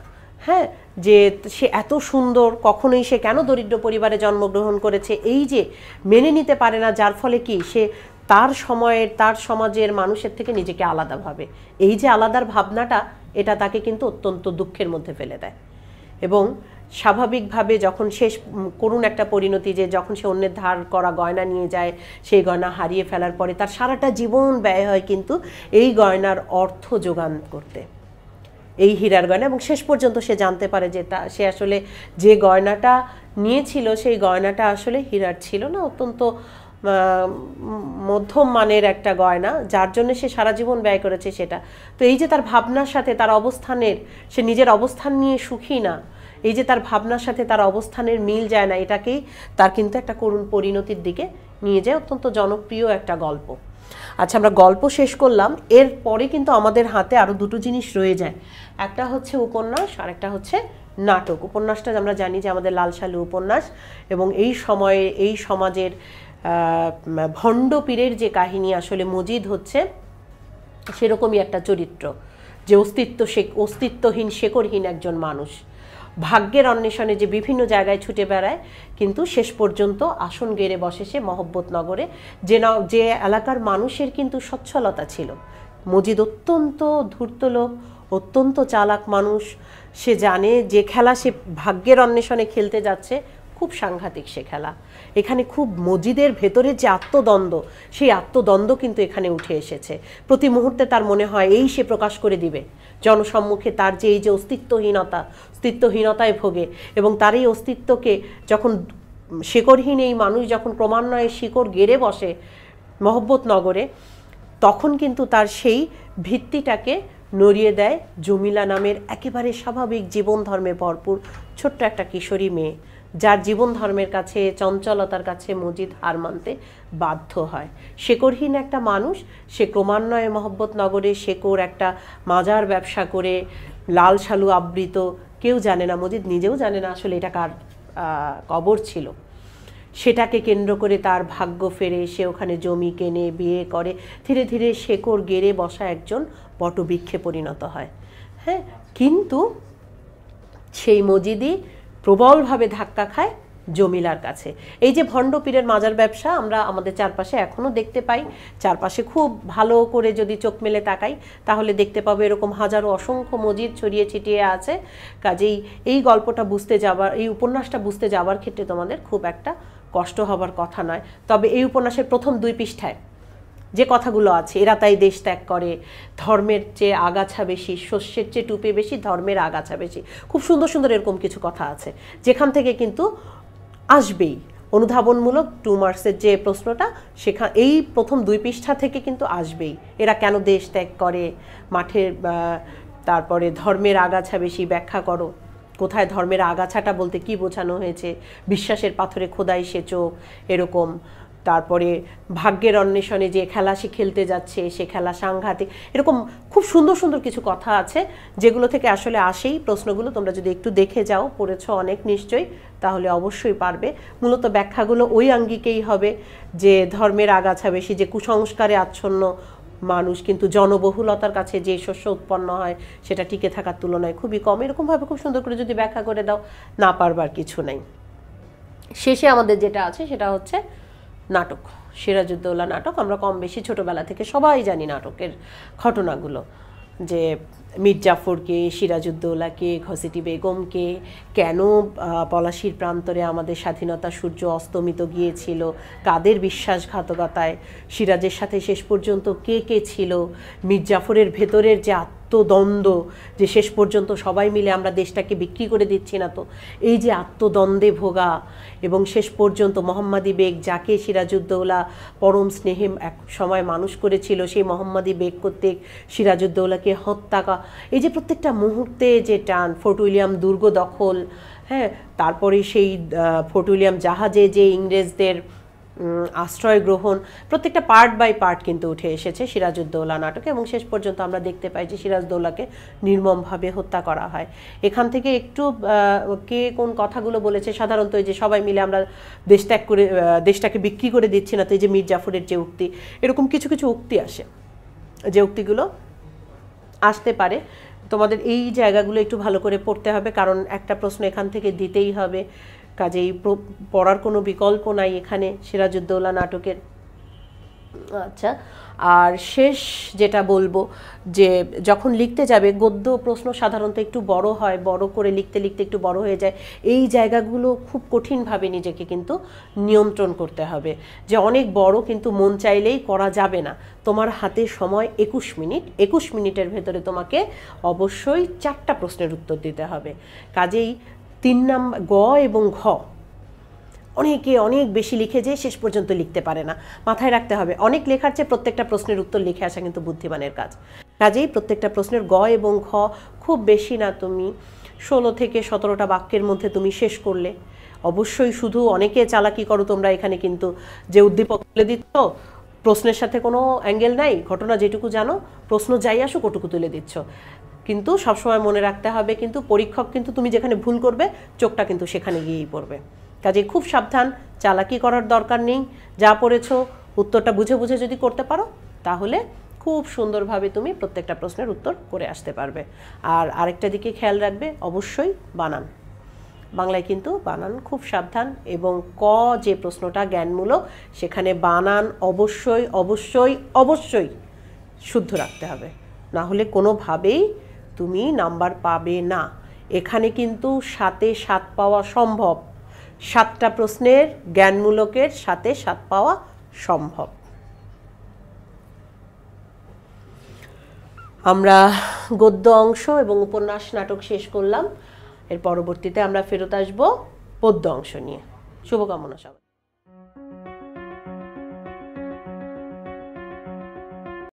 হ্যাঁ যে সে এত সুন্দর কখনোই সে কেন দরিদ্র পরিবারে জন্মগ্রহণ করেছে এই যে মেনে নিতে পারে না যার ফলে কি সে তার সময়ের তার সমাজের মানুষের থেকে নিজেকে আলাদা ভাবে এই যে আলাদার ভাবনাটা এটা তাকে কিন্তু অত্যন্ত দুঃখের মধ্যে ফেলে দেয় এবং স্বাভাবিকভাবে যখন শেষ করুণ একটা পরিণতি যে যখন সে অন্যের ধার করা গয়না নিয়ে যায় সেই গয়না হারিয়ে ফেলার পরে তার সারাটা জীবন ব্যয় হয় কিন্তু এই গয়নার অর্থ যোগান করতে এই হীরার গয়না এবং শেষ পর্যন্ত সে জানতে পারে যে তা সে আসলে যে গয়নাটা নিয়েছিল সেই গয়নাটা আসলে হীরার ছিল না অত্যন্ত মধ্যম মানের একটা গয়না যার জন্য সে সারা জীবন ব্যয় করেছে সেটা তো এই যে তার ভাবনার সাথে তার অবস্থানের সে নিজের অবস্থান নিয়ে সুখী না এই যে তার ভাবনার সাথে তার অবস্থানের মিল যায় না এটাকেই তার কিন্তু একটা করুণ পরিণতির দিকে নিয়ে যায় অত্যন্ত জনপ্রিয় একটা গল্প আচ্ছা আমরা গল্প শেষ করলাম এর পরে কিন্তু আমাদের হাতে আরও দুটো জিনিস রয়ে যায় একটা হচ্ছে উপন্যাস আর একটা হচ্ছে নাটক উপন্যাসটা আমরা জানি যে আমাদের লালশালু উপন্যাস এবং এই সময়ে এই সমাজের ভণ্ড পীরের যে কাহিনী আসলে মজিদ হচ্ছে সেরকমই একটা চরিত্র যে অস্তিত্ব সে অস্তিত্বহীন শেকরহীন একজন মানুষ ভাগ্যের অন্বেষণে যে বিভিন্ন জায়গায় ছুটে বেড়ায় কিন্তু শেষ পর্যন্ত আসন গেড়ে বসে সে মহব্বতনগরে যে যে এলাকার মানুষের কিন্তু সচ্ছলতা ছিল মজিদ অত্যন্ত ধূর্ত লোক অত্যন্ত চালাক মানুষ সে জানে যে খেলা সে ভাগ্যের অন্বেষণে খেলতে যাচ্ছে খুব সাংঘাতিক সে খেলা এখানে খুব মজিদের ভেতরে যে আত্মদ্বন্দ্ব সেই আত্মদ্বন্দ্ব কিন্তু এখানে উঠে এসেছে প্রতি মুহূর্তে তার মনে হয় এই সে প্রকাশ করে দিবে জনসম্মুখে তার যে এই যে অস্তিত্বহীনতা অস্তিত্বহীনতায় ভোগে এবং তার এই অস্তিত্বকে যখন শিকড়হীন এই মানুষ যখন ক্রমান্বয়ে শিকড় গেড়ে বসে মহব্বত নগরে তখন কিন্তু তার সেই ভিত্তিটাকে নড়িয়ে দেয় জমিলা নামের একেবারে স্বাভাবিক জীবন ধর্মে ভরপুর ছোট্ট একটা কিশোরী মেয়ে যার জীবন ধর্মের কাছে চঞ্চলতার কাছে মজিদ হার মানতে বাধ্য হয় শেকরহীন একটা মানুষ সে ক্রমান্বয়ে মহব্বত নগরে শেকর একটা মাজার ব্যবসা করে লাল শালু আবৃত কেউ জানে না মজিদ নিজেও জানে না আসলে এটা কার কবর ছিল সেটাকে কেন্দ্র করে তার ভাগ্য ফেরে সে ওখানে জমি কেনে বিয়ে করে ধীরে ধীরে শেকড় গেড়ে বসা একজন বটবৃক্ষে পরিণত হয় হ্যাঁ কিন্তু সেই মজিদি প্রবলভাবে ধাক্কা খায় জমিলার কাছে এই যে ভণ্ড পীরের মাজার ব্যবসা আমরা আমাদের চারপাশে এখনও দেখতে পাই চারপাশে খুব ভালো করে যদি চোখ মেলে তাকাই তাহলে দেখতে পাবো এরকম হাজারো অসংখ্য মজিদ ছড়িয়ে ছিটিয়ে আছে কাজেই এই গল্পটা বুঝতে যাবার এই উপন্যাসটা বুঝতে যাওয়ার ক্ষেত্রে তোমাদের খুব একটা কষ্ট হবার কথা নয় তবে এই উপন্যাসের প্রথম দুই পৃষ্ঠায় যে কথাগুলো আছে এরা তাই দেশ ত্যাগ করে ধর্মের চেয়ে আগাছা বেশি শস্যের চেয়ে টুপে বেশি ধর্মের আগাছা বেশি খুব সুন্দর সুন্দর এরকম কিছু কথা আছে যেখান থেকে কিন্তু আসবেই অনুধাবনমূলক টু মার্কসের যে প্রশ্নটা সেখা এই প্রথম দুই পৃষ্ঠা থেকে কিন্তু আসবেই এরা কেন দেশ ত্যাগ করে মাঠের তারপরে ধর্মের আগাছা বেশি ব্যাখ্যা করো কোথায় ধর্মের আগাছাটা বলতে কি বোঝানো হয়েছে বিশ্বাসের পাথরে খোদাই সেচো এরকম তারপরে ভাগ্যের অন্বেষণে যে খেলা সে খেলতে যাচ্ছে সে খেলা সাংঘাতিক এরকম খুব সুন্দর সুন্দর কিছু কথা আছে যেগুলো থেকে আসলে আসেই প্রশ্নগুলো তোমরা যদি একটু দেখে যাও পড়েছ অনেক নিশ্চয়ই তাহলে অবশ্যই পারবে মূলত ব্যাখ্যাগুলো ওই আঙ্গিকেই হবে যে ধর্মের আগাছা বেশি যে কুসংস্কারে আচ্ছন্ন মানুষ কিন্তু জনবহুলতার কাছে যে শস্য উৎপন্ন হয় সেটা টিকে থাকার তুলনায় খুবই কম এরকমভাবে খুব সুন্দর করে যদি ব্যাখ্যা করে দাও না পারবার কিছু নেই শেষে আমাদের যেটা আছে সেটা হচ্ছে নাটক সিরাজুদ্দৌলা নাটক আমরা কম বেশি ছোটোবেলা থেকে সবাই জানি নাটকের ঘটনাগুলো যে মীর জাফরকে সিরাজউদ্দৌলাকে ঘসিটি বেগমকে কেন পলাশির প্রান্তরে আমাদের স্বাধীনতা সূর্য অস্তমিত গিয়েছিল কাদের বিশ্বাসঘাতকতায় সিরাজের সাথে শেষ পর্যন্ত কে কে ছিল মীর জাফরের ভেতরের যে আত্ম আত্মদ্বন্দ্ব যে শেষ পর্যন্ত সবাই মিলে আমরা দেশটাকে বিক্রি করে দিচ্ছি না তো এই যে আত্মদ্বন্দ্বে ভোগা এবং শেষ পর্যন্ত মোহাম্মদী বেগ যাকে সিরাজউদ্দৌলা পরম স্নেহে এক সময় মানুষ করেছিল সেই মোহাম্মদী বেগ কর্তৃক সিরাজউদ্দৌলাকে হত্যা এই যে প্রত্যেকটা মুহূর্তে যে টান ফোর্ট উইলিয়াম দুর্গ দখল হ্যাঁ তারপরে সেই ফোর্ট উইলিয়াম জাহাজে যে ইংরেজদের আশ্রয় গ্রহণ প্রত্যেকটা পার্ট বাই পার্ট কিন্তু উঠে এসেছে সিরাজউদ্দৌলা নাটকে এবং শেষ পর্যন্ত আমরা দেখতে পাই যে সিরাজদৌলাকে নির্মমভাবে হত্যা করা হয় এখান থেকে একটু কে কোন কথাগুলো বলেছে সাধারণত এই যে সবাই মিলে আমরা দেশ ত্যাগ করে দেশটাকে বিক্রি করে দিচ্ছি না তো এই যে মীর জাফরের যে উক্তি এরকম কিছু কিছু উক্তি আসে যে উক্তিগুলো আসতে পারে তোমাদের এই জায়গাগুলো একটু ভালো করে পড়তে হবে কারণ একটা প্রশ্ন এখান থেকে দিতেই হবে কাজেই পড়ার কোনো বিকল্প নাই এখানে সিরাজউদ্দৌলা নাটকের আচ্ছা আর শেষ যেটা বলবো যে যখন লিখতে যাবে গদ্য প্রশ্ন সাধারণত একটু বড় হয় বড় করে লিখতে লিখতে একটু বড় হয়ে যায় এই জায়গাগুলো খুব কঠিনভাবে নিজেকে কিন্তু নিয়ন্ত্রণ করতে হবে যে অনেক বড় কিন্তু মন চাইলেই করা যাবে না তোমার হাতে সময় একুশ মিনিট একুশ মিনিটের ভেতরে তোমাকে অবশ্যই চারটা প্রশ্নের উত্তর দিতে হবে কাজেই তিন নাম গ এবং ঘ অনেকে অনেক বেশি লিখে যে শেষ পর্যন্ত লিখতে পারে না মাথায় রাখতে হবে অনেক লেখার চেয়ে প্রত্যেকটা প্রশ্নের উত্তর লিখে আসা কিন্তু বুদ্ধিমানের কাজ কাজেই প্রত্যেকটা প্রশ্নের গ এবং ঘ খুব বেশি না তুমি ষোলো থেকে সতেরোটা বাক্যের মধ্যে তুমি শেষ করলে অবশ্যই শুধু অনেকে চালাকি করো তোমরা এখানে কিন্তু যে উদ্দীপক তুলে দিচ্ছ প্রশ্নের সাথে কোনো অ্যাঙ্গেল নাই ঘটনা যেটুকু জানো প্রশ্ন যাই আসুক ওটুকু তুলে দিচ্ছ কিন্তু সবসময় মনে রাখতে হবে কিন্তু পরীক্ষক কিন্তু তুমি যেখানে ভুল করবে চোখটা কিন্তু সেখানে গিয়েই পড়বে কাজে খুব সাবধান চালাকি করার দরকার নেই যা পড়েছ উত্তরটা বুঝে বুঝে যদি করতে পারো তাহলে খুব সুন্দরভাবে তুমি প্রত্যেকটা প্রশ্নের উত্তর করে আসতে পারবে আর আরেকটা দিকে খেয়াল রাখবে অবশ্যই বানান বাংলায় কিন্তু বানান খুব সাবধান এবং ক যে প্রশ্নটা জ্ঞানমূলক সেখানে বানান অবশ্যই অবশ্যই অবশ্যই শুদ্ধ রাখতে হবে না হলে কোনোভাবেই তুমি নাম্বার পাবে না এখানে কিন্তু সাতে সাত পাওয়া সম্ভব সাতটা প্রশ্নের জ্ঞানমূলকের সাথে সাত পাওয়া সম্ভব আমরা গদ্য অংশ এবং উপন্যাস নাটক শেষ করলাম এর পরবর্তীতে আমরা ফেরত আসবো পদ্য অংশ নিয়ে শুভকামনা সবাই